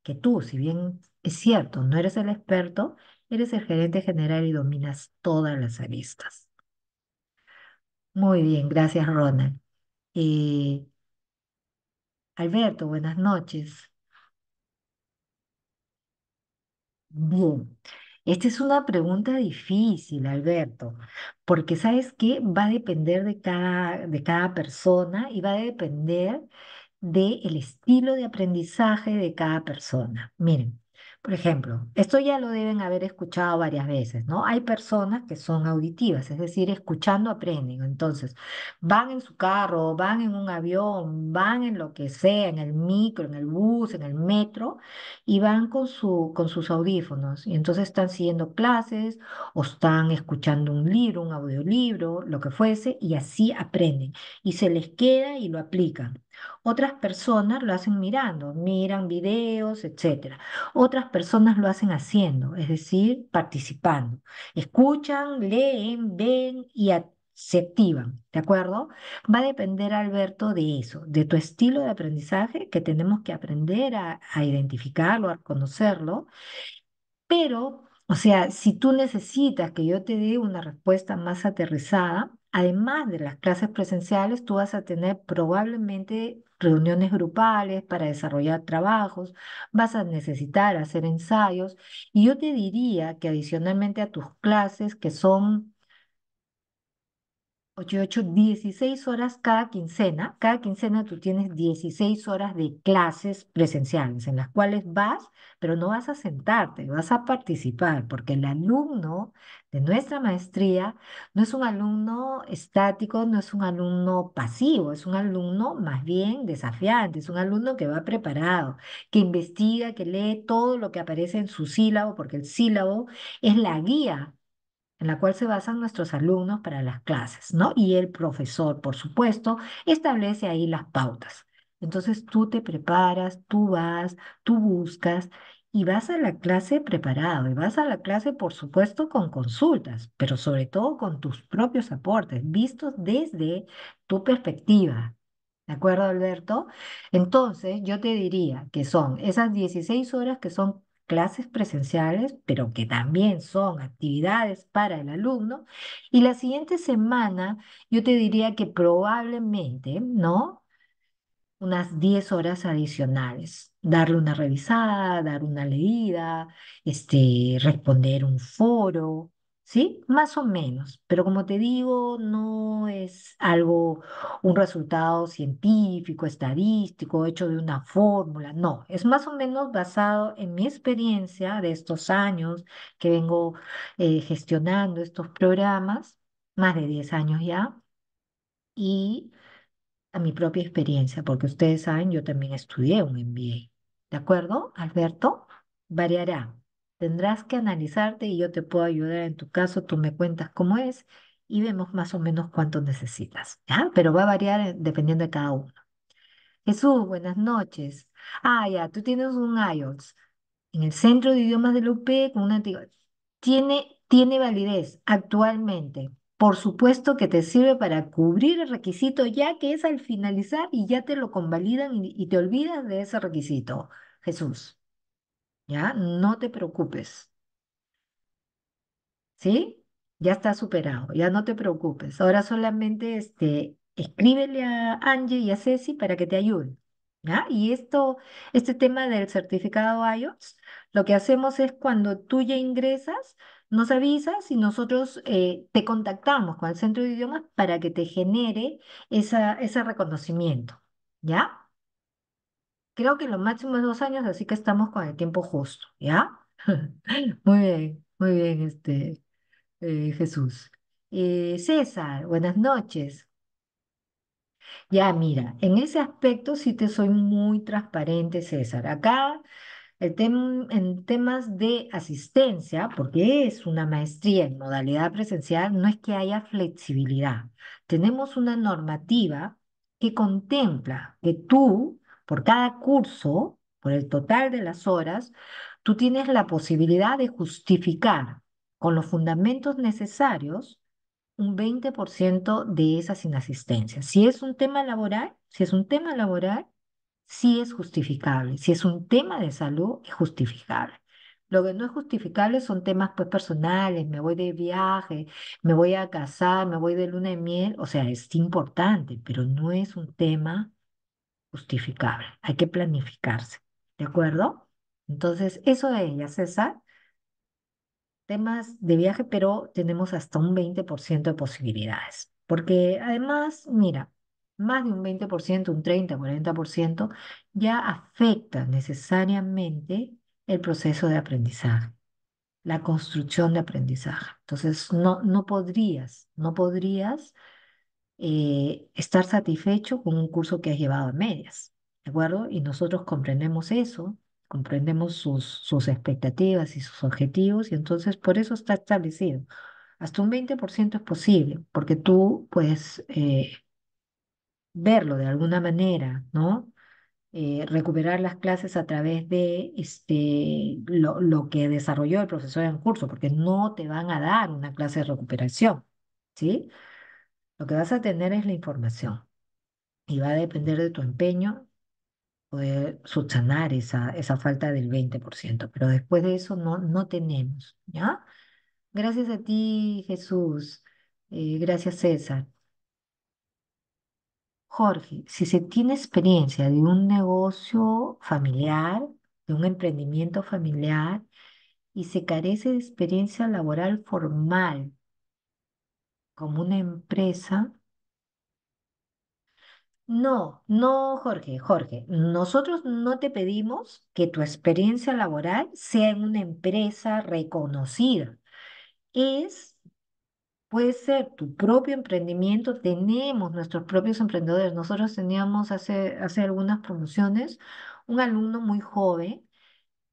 que tú, si bien es cierto, no eres el experto, eres el gerente general y dominas todas las aristas. Muy bien, gracias Ronald. Eh, Alberto, buenas noches. Bien. Esta es una pregunta difícil, Alberto, porque sabes que va a depender de cada, de cada persona y va a depender del estilo de aprendizaje de cada persona. Miren, por ejemplo, esto ya lo deben haber escuchado varias veces, ¿no? Hay personas que son auditivas, es decir, escuchando aprenden. Entonces, van en su carro, van en un avión, van en lo que sea, en el micro, en el bus, en el metro, y van con, su, con sus audífonos. Y entonces están siguiendo clases o están escuchando un libro, un audiolibro, lo que fuese, y así aprenden. Y se les queda y lo aplican. Otras personas lo hacen mirando, miran videos, etc. Otras personas lo hacen haciendo, es decir, participando. Escuchan, leen, ven y se activan, ¿de acuerdo? Va a depender, Alberto, de eso, de tu estilo de aprendizaje, que tenemos que aprender a identificarlo, a conocerlo. Pero, o sea, si tú necesitas que yo te dé una respuesta más aterrizada, Además de las clases presenciales, tú vas a tener probablemente reuniones grupales para desarrollar trabajos, vas a necesitar hacer ensayos y yo te diría que adicionalmente a tus clases que son 88, 16 horas cada quincena. Cada quincena tú tienes 16 horas de clases presenciales en las cuales vas, pero no vas a sentarte, vas a participar, porque el alumno de nuestra maestría no es un alumno estático, no es un alumno pasivo, es un alumno más bien desafiante, es un alumno que va preparado, que investiga, que lee todo lo que aparece en su sílabo, porque el sílabo es la guía en la cual se basan nuestros alumnos para las clases, ¿no? Y el profesor, por supuesto, establece ahí las pautas. Entonces tú te preparas, tú vas, tú buscas y vas a la clase preparado y vas a la clase, por supuesto, con consultas, pero sobre todo con tus propios aportes, vistos desde tu perspectiva. ¿De acuerdo, Alberto? Entonces, yo te diría que son esas 16 horas que son clases presenciales, pero que también son actividades para el alumno. Y la siguiente semana yo te diría que probablemente, ¿no? Unas 10 horas adicionales, darle una revisada, dar una leída, este, responder un foro, ¿Sí? Más o menos, pero como te digo, no es algo, un resultado científico, estadístico, hecho de una fórmula, no, es más o menos basado en mi experiencia de estos años que vengo eh, gestionando estos programas, más de 10 años ya, y a mi propia experiencia, porque ustedes saben, yo también estudié un MBA, ¿de acuerdo, Alberto? Variará. Tendrás que analizarte y yo te puedo ayudar en tu caso, tú me cuentas cómo es y vemos más o menos cuánto necesitas, Pero va a variar eh, dependiendo de cada uno. Jesús, buenas noches. Ah, ya, tú tienes un IELTS en el Centro de Idiomas de la UP con una tiene, tiene validez actualmente. Por supuesto que te sirve para cubrir el requisito, ya que es al finalizar y ya te lo convalidan y, y te olvidas de ese requisito. Jesús. ¿ya? No te preocupes. ¿Sí? Ya está superado, ya no te preocupes. Ahora solamente este, escríbele a Angie y a Ceci para que te ayuden. ¿ya? Y esto, este tema del certificado IELTS, lo que hacemos es cuando tú ya ingresas, nos avisas y nosotros eh, te contactamos con el centro de idiomas para que te genere ese reconocimiento. ¿Ya? creo que lo máximo es dos años, así que estamos con el tiempo justo, ¿ya? muy bien, muy bien, este, eh, Jesús. Eh, César, buenas noches. Ya, mira, en ese aspecto sí te soy muy transparente, César. Acá en temas de asistencia, porque es una maestría en modalidad presencial, no es que haya flexibilidad. Tenemos una normativa que contempla que tú por cada curso, por el total de las horas, tú tienes la posibilidad de justificar con los fundamentos necesarios un 20% de esas inasistencias. Si es un tema laboral, si es un tema laboral, sí es justificable. Si es un tema de salud, es justificable. Lo que no es justificable son temas pues, personales, me voy de viaje, me voy a casar, me voy de luna de miel, o sea, es importante, pero no es un tema justificable. Hay que planificarse, ¿de acuerdo? Entonces, eso de ella, César. Temas de viaje, pero tenemos hasta un 20% de posibilidades. Porque además, mira, más de un 20%, un 30, 40%, ya afecta necesariamente el proceso de aprendizaje, la construcción de aprendizaje. Entonces, no, no podrías, no podrías eh, estar satisfecho con un curso que has llevado a medias, ¿de acuerdo? Y nosotros comprendemos eso, comprendemos sus, sus expectativas y sus objetivos, y entonces por eso está establecido. Hasta un 20% es posible, porque tú puedes eh, verlo de alguna manera, ¿no? Eh, recuperar las clases a través de este, lo, lo que desarrolló el profesor en curso, porque no te van a dar una clase de recuperación, ¿sí? Lo que vas a tener es la información y va a depender de tu empeño poder subsanar esa, esa falta del 20%, pero después de eso no, no tenemos, ¿ya? Gracias a ti, Jesús. Eh, gracias, César. Jorge, si se tiene experiencia de un negocio familiar, de un emprendimiento familiar, y se carece de experiencia laboral formal, como una empresa. No, no, Jorge, Jorge, nosotros no te pedimos que tu experiencia laboral sea en una empresa reconocida. Es, puede ser tu propio emprendimiento, tenemos nuestros propios emprendedores. Nosotros teníamos hace, hace algunas promociones un alumno muy joven,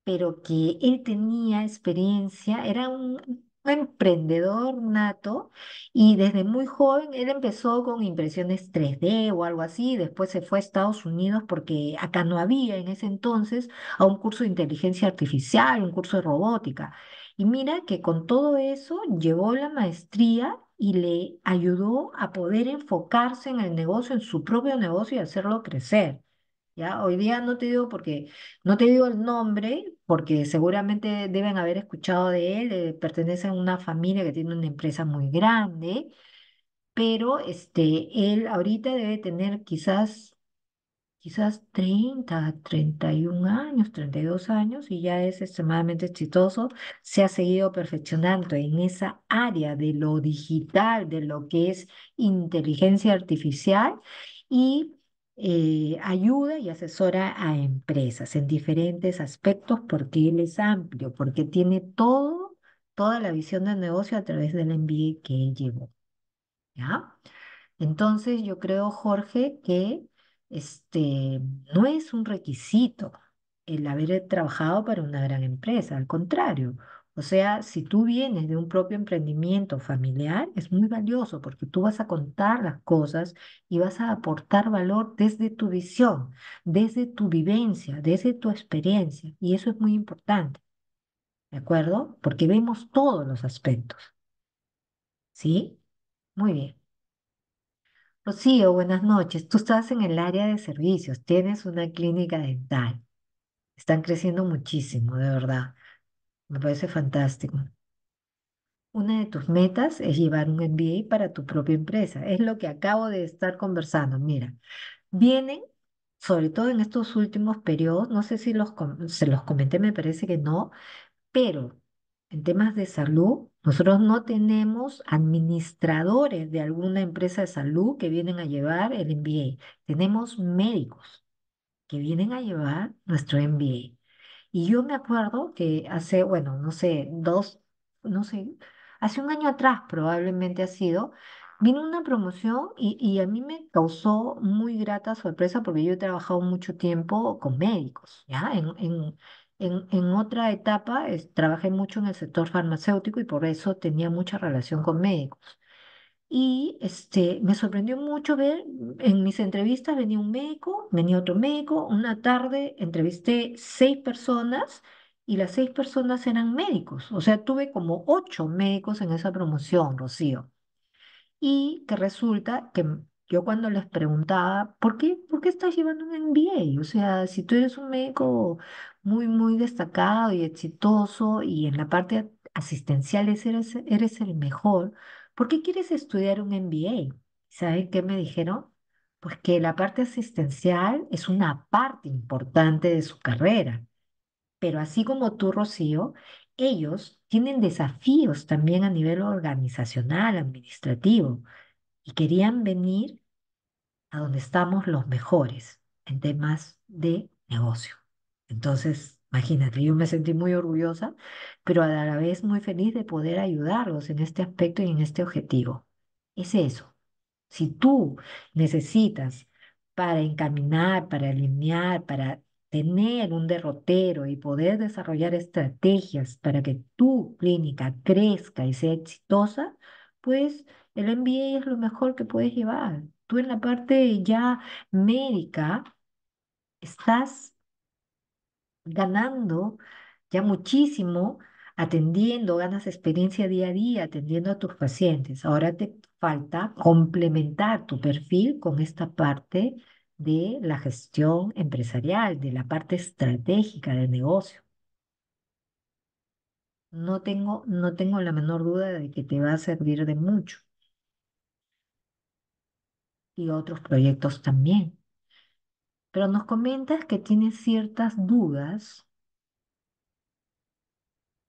pero que él tenía experiencia, era un emprendedor nato y desde muy joven él empezó con impresiones 3D o algo así, después se fue a Estados Unidos porque acá no había en ese entonces a un curso de inteligencia artificial, un curso de robótica. Y mira que con todo eso llevó la maestría y le ayudó a poder enfocarse en el negocio, en su propio negocio y hacerlo crecer. Ya, hoy día no te digo porque no te digo el nombre, porque seguramente deben haber escuchado de él, eh, pertenece a una familia que tiene una empresa muy grande, pero este, él ahorita debe tener quizás, quizás 30, 31 años, 32 años y ya es extremadamente exitoso, se ha seguido perfeccionando en esa área de lo digital, de lo que es inteligencia artificial y eh, ayuda y asesora a empresas en diferentes aspectos porque él es amplio, porque tiene todo, toda la visión del negocio a través del envío que él llevó. ¿Ya? Entonces yo creo, Jorge, que este, no es un requisito el haber trabajado para una gran empresa, al contrario, o sea, si tú vienes de un propio emprendimiento familiar, es muy valioso porque tú vas a contar las cosas y vas a aportar valor desde tu visión, desde tu vivencia, desde tu experiencia. Y eso es muy importante. ¿De acuerdo? Porque vemos todos los aspectos. ¿Sí? Muy bien. Rocío, buenas noches. Tú estás en el área de servicios, tienes una clínica dental. Están creciendo muchísimo, de verdad. Me parece fantástico. Una de tus metas es llevar un MBA para tu propia empresa. Es lo que acabo de estar conversando. Mira, vienen, sobre todo en estos últimos periodos, no sé si los, se los comenté, me parece que no, pero en temas de salud, nosotros no tenemos administradores de alguna empresa de salud que vienen a llevar el MBA. Tenemos médicos que vienen a llevar nuestro MBA. Y yo me acuerdo que hace, bueno, no sé, dos, no sé, hace un año atrás probablemente ha sido, vino una promoción y, a mí me causó muy grata sorpresa porque yo he trabajado mucho tiempo con médicos, ¿ya? En, en, otra etapa trabajé mucho en el sector farmacéutico y por eso tenía mucha relación con médicos. Y este, me sorprendió mucho ver, mm, en mis entrevistas venía un médico, venía otro médico, una tarde entrevisté seis personas y las seis personas eran médicos. O sea, tuve como ocho médicos en esa promoción, Rocío. Y que resulta que mm, yo cuando les preguntaba, ¿por qué, por qué estás llevando un MBA? O sea, si tú eres un médico muy, muy destacado y exitoso y en la parte asistencial eres, eres el mejor, ¿por qué quieres estudiar un MBA? ¿Saben qué me dijeron? Pues que la parte asistencial es una parte importante de su carrera. Pero así como tú, Rocío, ellos tienen desafíos también a nivel organizacional, administrativo, y querían venir a donde estamos los mejores en temas de negocio. Entonces, Imagínate, yo me sentí muy orgullosa, pero a la vez muy feliz de poder ayudarlos en este aspecto y en este objetivo. Es eso. Si tú necesitas para encaminar, para alinear, para tener un derrotero y poder desarrollar estrategias para que tu clínica crezca y sea exitosa, pues el MBA es lo mejor que puedes llevar. Tú en la parte ya médica estás ganando ya muchísimo atendiendo, ganas experiencia día a día atendiendo a tus pacientes. Ahora te falta complementar tu perfil con esta parte de la gestión empresarial, de la parte estratégica del negocio. No tengo, no tengo la menor duda de que te va a servir de mucho. Y otros proyectos también pero nos comentas que tienes ciertas dudas.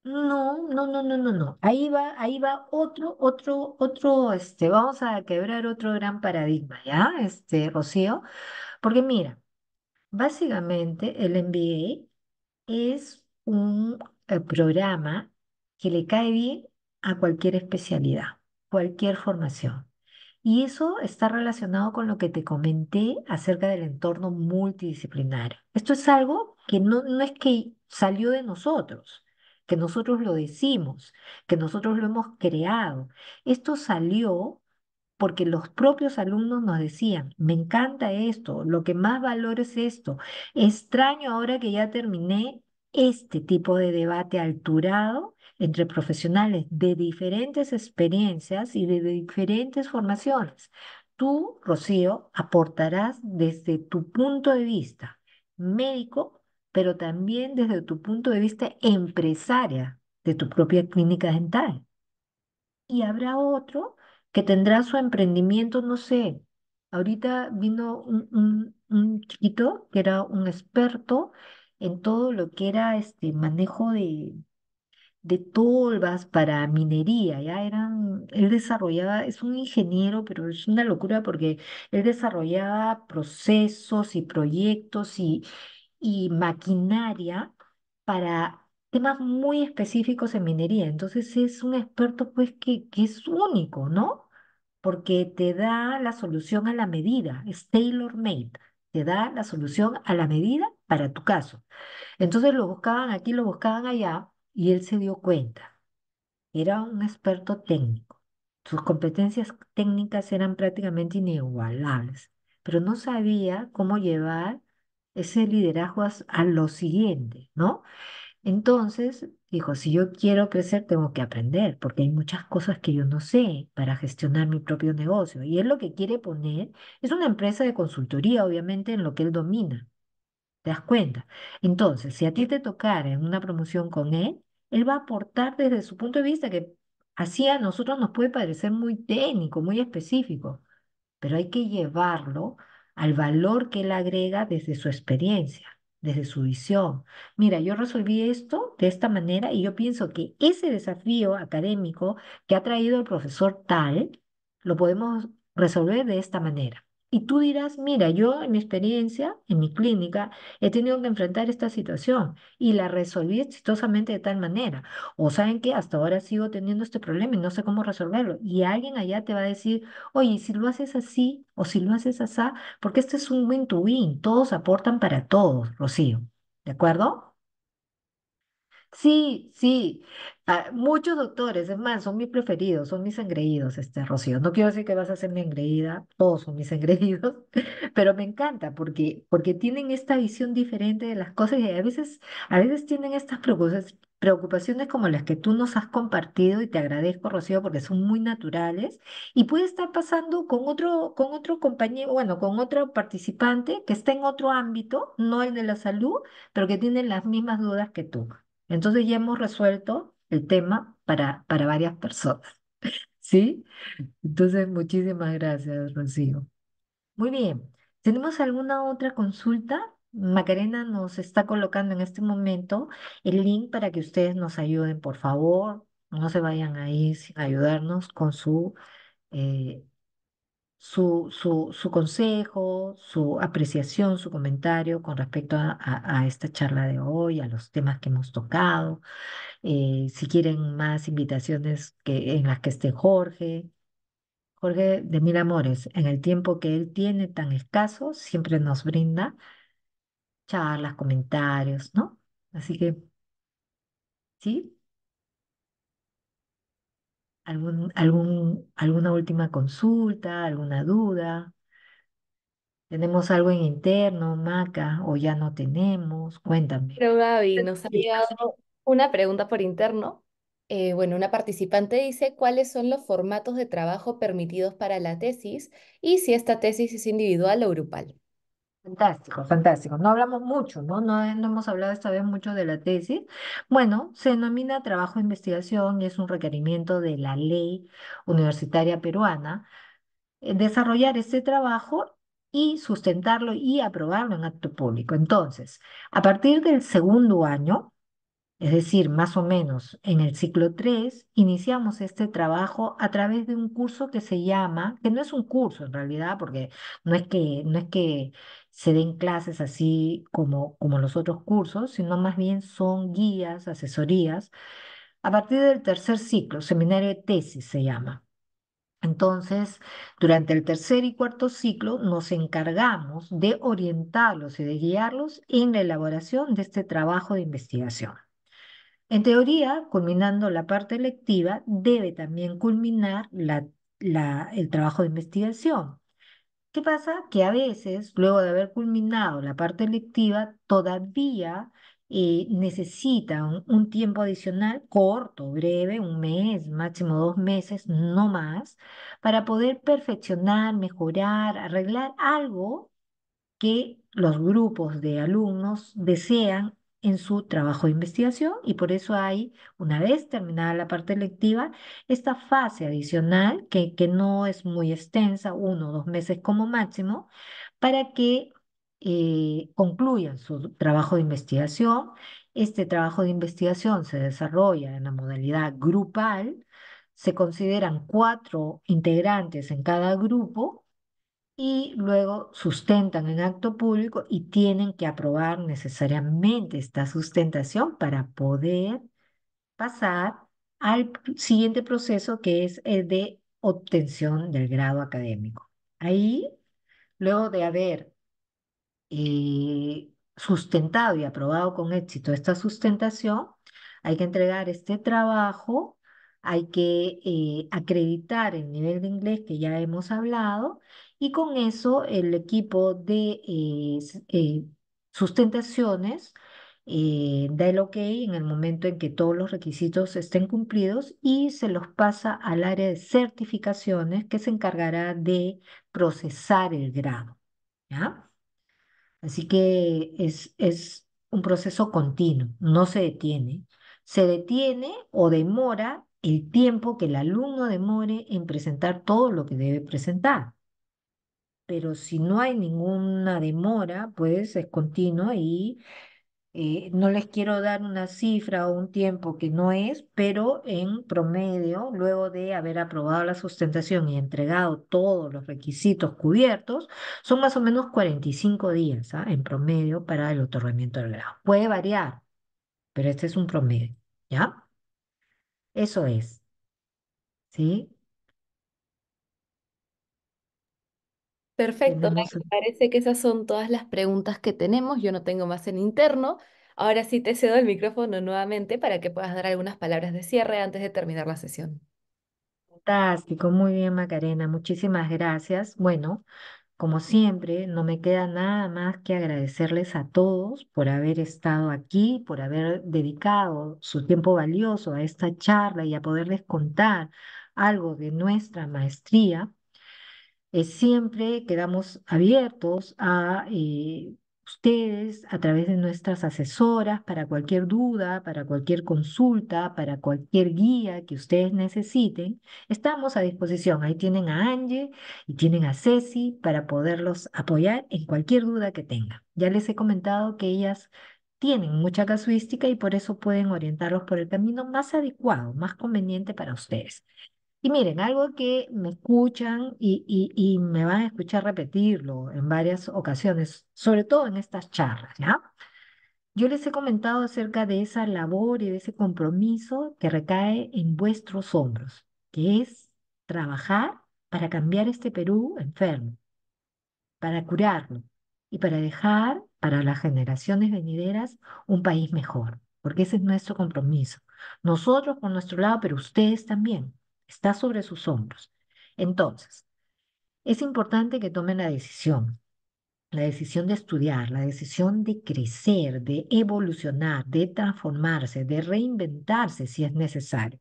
No, no, no, no, no, no. Ahí va, ahí va otro, otro, otro, este, vamos a quebrar otro gran paradigma, ¿ya? Este, Rocío, porque mira, básicamente el MBA es un eh, programa que le cae bien a cualquier especialidad, cualquier formación. Y eso está relacionado con lo que te comenté acerca del entorno multidisciplinario. Esto es algo que no, no es que salió de nosotros, que nosotros lo decimos, que nosotros lo hemos creado. Esto salió porque los propios alumnos nos decían, me encanta esto, lo que más valoro es esto. Extraño ahora que ya terminé este tipo de debate alturado entre profesionales de diferentes experiencias y de diferentes formaciones. Tú, Rocío, aportarás desde tu punto de vista médico, pero también desde tu punto de vista empresaria de tu propia clínica dental. Y habrá otro que tendrá su emprendimiento, no sé. Ahorita vino un, un, chiquito que era un experto en todo lo que era este manejo de, de tolvas para minería, ya eran, él desarrollaba, es un ingeniero, pero es una locura porque él desarrollaba procesos y proyectos y, y maquinaria para temas muy específicos en minería. Entonces es un experto pues que, que es único, ¿no? Porque te da la solución a la medida, es tailor-made, te da la solución a la medida para tu caso. Entonces lo buscaban aquí, lo buscaban allá y él se dio cuenta. Era un experto técnico. Sus competencias técnicas eran prácticamente inigualables, pero no sabía cómo llevar ese liderazgo a, lo siguiente, ¿no? Entonces dijo, si yo quiero crecer, tengo que aprender, porque hay muchas cosas que yo no sé para gestionar mi propio negocio. Y él lo que quiere poner es una empresa de consultoría, obviamente, en lo que él domina. ¿Te das cuenta? Entonces, si a ti te tocar en una promoción con él, él va a aportar desde su punto de vista que así a nosotros nos puede parecer muy técnico, muy específico, pero hay que llevarlo al valor que él agrega desde su experiencia, desde su visión. Mira, yo resolví esto de esta manera y yo pienso que ese desafío académico que ha traído el profesor tal, lo podemos resolver de esta manera. Y tú dirás, mira, yo en mi experiencia, en mi clínica, he tenido que enfrentar esta situación y la resolví exitosamente de tal manera. O saben que hasta ahora sigo teniendo este problema y no sé cómo resolverlo. Y alguien allá te va a decir, oye, si lo haces así o si lo haces así, porque este es un win-to-win, -win, todos aportan para todos, Rocío. ¿De acuerdo? Sí, sí. Ah, muchos doctores, es más, son mis preferidos, son mis engreídos, este, Rocío. No quiero decir que vas a ser mi engreída, todos son mis engreídos, pero me encanta porque, porque tienen esta visión diferente de las cosas y a veces, a veces tienen estas preocupaciones, preocupaciones como las que tú nos has compartido y te agradezco, Rocío, porque son muy naturales y puede estar pasando con otro, con otro compañero, bueno, con otro participante que está en otro ámbito, no en de la salud, pero que tiene las mismas dudas que tú. Entonces ya hemos resuelto el tema para, para varias personas. ¿Sí? Entonces, muchísimas gracias, Rocío. Muy bien. ¿Tenemos alguna otra consulta? Macarena nos está colocando en este momento el link para que ustedes nos ayuden, por favor. No se vayan ahí sin ayudarnos con su eh, su, su, consejo, su apreciación, su comentario con respecto a, esta charla de hoy, a los temas que hemos tocado. Eh, si quieren más invitaciones que, en las que esté Jorge. Jorge de Mil Amores, en el tiempo que él tiene tan escaso, siempre nos brinda charlas, comentarios, ¿no? Así que, ¿sí? ¿Algún, algún, alguna última consulta, alguna duda? ¿Tenemos algo en interno, Maca, o ya no tenemos? Cuéntame.
Pero Gaby, nos ha llegado una pregunta por interno. Eh, bueno, una participante dice cuáles son los formatos de trabajo permitidos para la tesis y si esta tesis es individual o grupal.
Fantástico, fantástico. No hablamos mucho, ¿no? Eh, no, hemos hablado esta vez mucho de la tesis. Bueno, se denomina trabajo de investigación y es un requerimiento de la ley universitaria peruana. Eh, desarrollar este trabajo y sustentarlo y aprobarlo en acto público. Entonces, a partir del segundo año, es decir, más o menos en el ciclo 3, iniciamos este trabajo a través de un curso que se llama, que no es un curso en realidad, porque no es que, no es que se den clases así como, como los otros cursos, sino más bien son guías, asesorías. A partir del tercer ciclo, seminario de tesis se llama. Entonces, durante el tercer y cuarto ciclo nos encargamos de orientarlos y de guiarlos en la elaboración de este trabajo de investigación. En teoría, culminando la parte lectiva, debe también culminar el trabajo de investigación. ¿Qué pasa? Que a veces, luego de haber culminado la parte lectiva, todavía eh, necesitan un tiempo adicional corto, breve, un mes, máximo dos meses, no más, para poder perfeccionar, mejorar, arreglar algo que los grupos de alumnos desean en su trabajo de investigación y por eso hay, una vez terminada la parte lectiva, esta fase adicional que, no es muy extensa, uno o dos meses como máximo, para que eh, concluyan su trabajo de investigación. Este trabajo de investigación se desarrolla en la modalidad grupal, se consideran cuatro integrantes en cada grupo y luego sustentan en acto público y tienen que aprobar necesariamente esta sustentación para poder pasar al siguiente proceso que es el de obtención del grado académico. Ahí, luego de haber eh, sustentado y aprobado con éxito esta sustentación, hay que entregar este trabajo, hay que eh, acreditar el nivel de inglés que ya hemos hablado y con eso el equipo de eh, eh, sustentaciones eh, da el ok en el momento en que todos los requisitos estén cumplidos y se los pasa al área de certificaciones que se encargará de procesar el grado. ¿ya? Así que es, es un proceso continuo, no se detiene. Se detiene o demora el tiempo que el alumno demore en presentar todo lo que debe presentar pero si no hay ninguna demora, pues es continuo y eh, no les quiero dar una cifra o un tiempo que no es, pero en promedio, luego de haber aprobado la sustentación y entregado todos los requisitos cubiertos, son más o menos 45 días ¿ah? en promedio para el otorgamiento del grado. Puede variar, pero este es un promedio, ¿ya? Eso es. ¿Sí?
Perfecto, me parece que esas son todas las preguntas que tenemos. Yo no tengo más en interno. Ahora sí te cedo el micrófono nuevamente para que puedas dar algunas palabras de cierre antes de terminar la sesión.
Fantástico, muy bien Macarena, muchísimas gracias. Bueno, como siempre, no me queda nada más que agradecerles a todos por haber estado aquí, por haber dedicado su tiempo valioso a esta charla y a poderles contar algo de nuestra maestría siempre quedamos abiertos a eh, ustedes a través de nuestras asesoras para cualquier duda, para cualquier consulta, para cualquier guía que ustedes necesiten. Estamos a disposición. Ahí tienen a Angie y tienen a Ceci para poderlos apoyar en cualquier duda que tengan. Ya les he comentado que ellas tienen mucha casuística y por eso pueden orientarlos por el camino más adecuado, más conveniente para ustedes. Y miren, algo que me escuchan y, y, me van a escuchar repetirlo en varias ocasiones, sobre todo en estas charlas, ¿ya? Yo les he comentado acerca de esa labor y de ese compromiso que recae en vuestros hombros, que es trabajar para cambiar este Perú enfermo, para curarlo y para dejar para las generaciones venideras un país mejor, porque ese es nuestro compromiso. Nosotros por nuestro lado, pero ustedes también está sobre sus hombros. Entonces, es importante que tomen la decisión, la decisión de estudiar, la decisión de crecer, de evolucionar, de transformarse, de reinventarse si es necesario.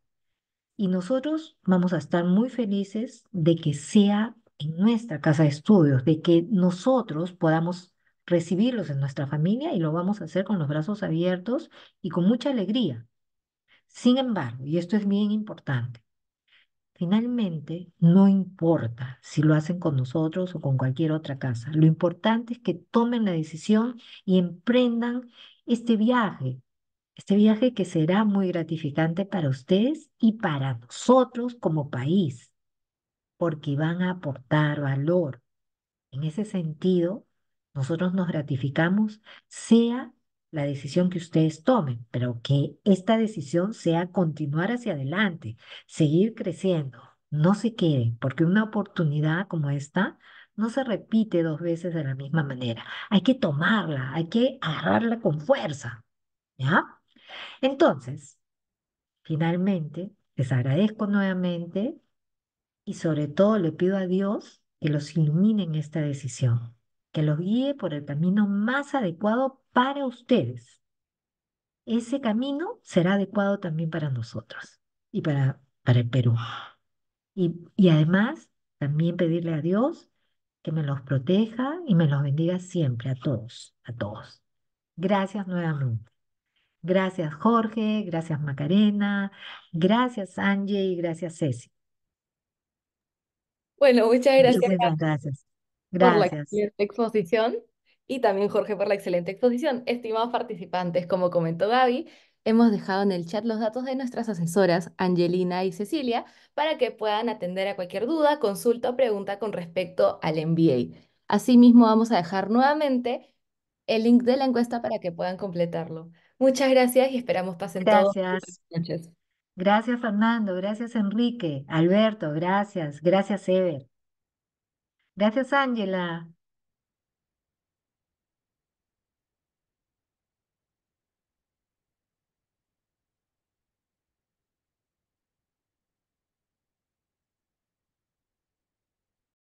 Y nosotros vamos a estar muy felices de que sea en nuestra casa de estudios, de que nosotros podamos recibirlos en nuestra familia y lo vamos a hacer con los brazos abiertos y con mucha alegría. Sin embargo, y esto es bien importante, Finalmente, no importa si lo hacen con nosotros o con cualquier otra casa. Lo importante es que tomen la decisión y emprendan este viaje, este viaje que será muy gratificante para ustedes y para nosotros como país, porque van a aportar valor. En ese sentido, nosotros nos gratificamos, sea la decisión que ustedes tomen, pero que esta decisión sea continuar hacia adelante, seguir creciendo, no se queden, porque una oportunidad como esta no se repite dos veces de la misma manera. Hay que tomarla, hay que agarrarla con fuerza. ¿Ya? Entonces, finalmente, les agradezco nuevamente y sobre todo le pido a Dios que los iluminen esta decisión que los guíe por el camino más adecuado para ustedes. Ese camino será adecuado también para nosotros y para, para el Perú. Y, y además, también pedirle a Dios que me los proteja y me los bendiga siempre, a todos, a todos. Gracias nuevamente. Gracias Jorge, gracias Macarena, gracias Angie y gracias Ceci.
Bueno, muchas gracias. Muchas gracias por la excelente exposición y también Jorge por la excelente exposición. Estimados participantes, como comentó Gaby, hemos dejado en el chat los datos de nuestras asesoras, Angelina y Cecilia, para que puedan atender a cualquier duda, consulta o pregunta con respecto al MBA. Asimismo, vamos a dejar nuevamente el link de la encuesta para que puedan completarlo. Muchas gracias y esperamos pasen todos Gracias.
Gracias, Fernando. Gracias, Enrique. Alberto, gracias. Gracias, Ever. Gracias, Ángela.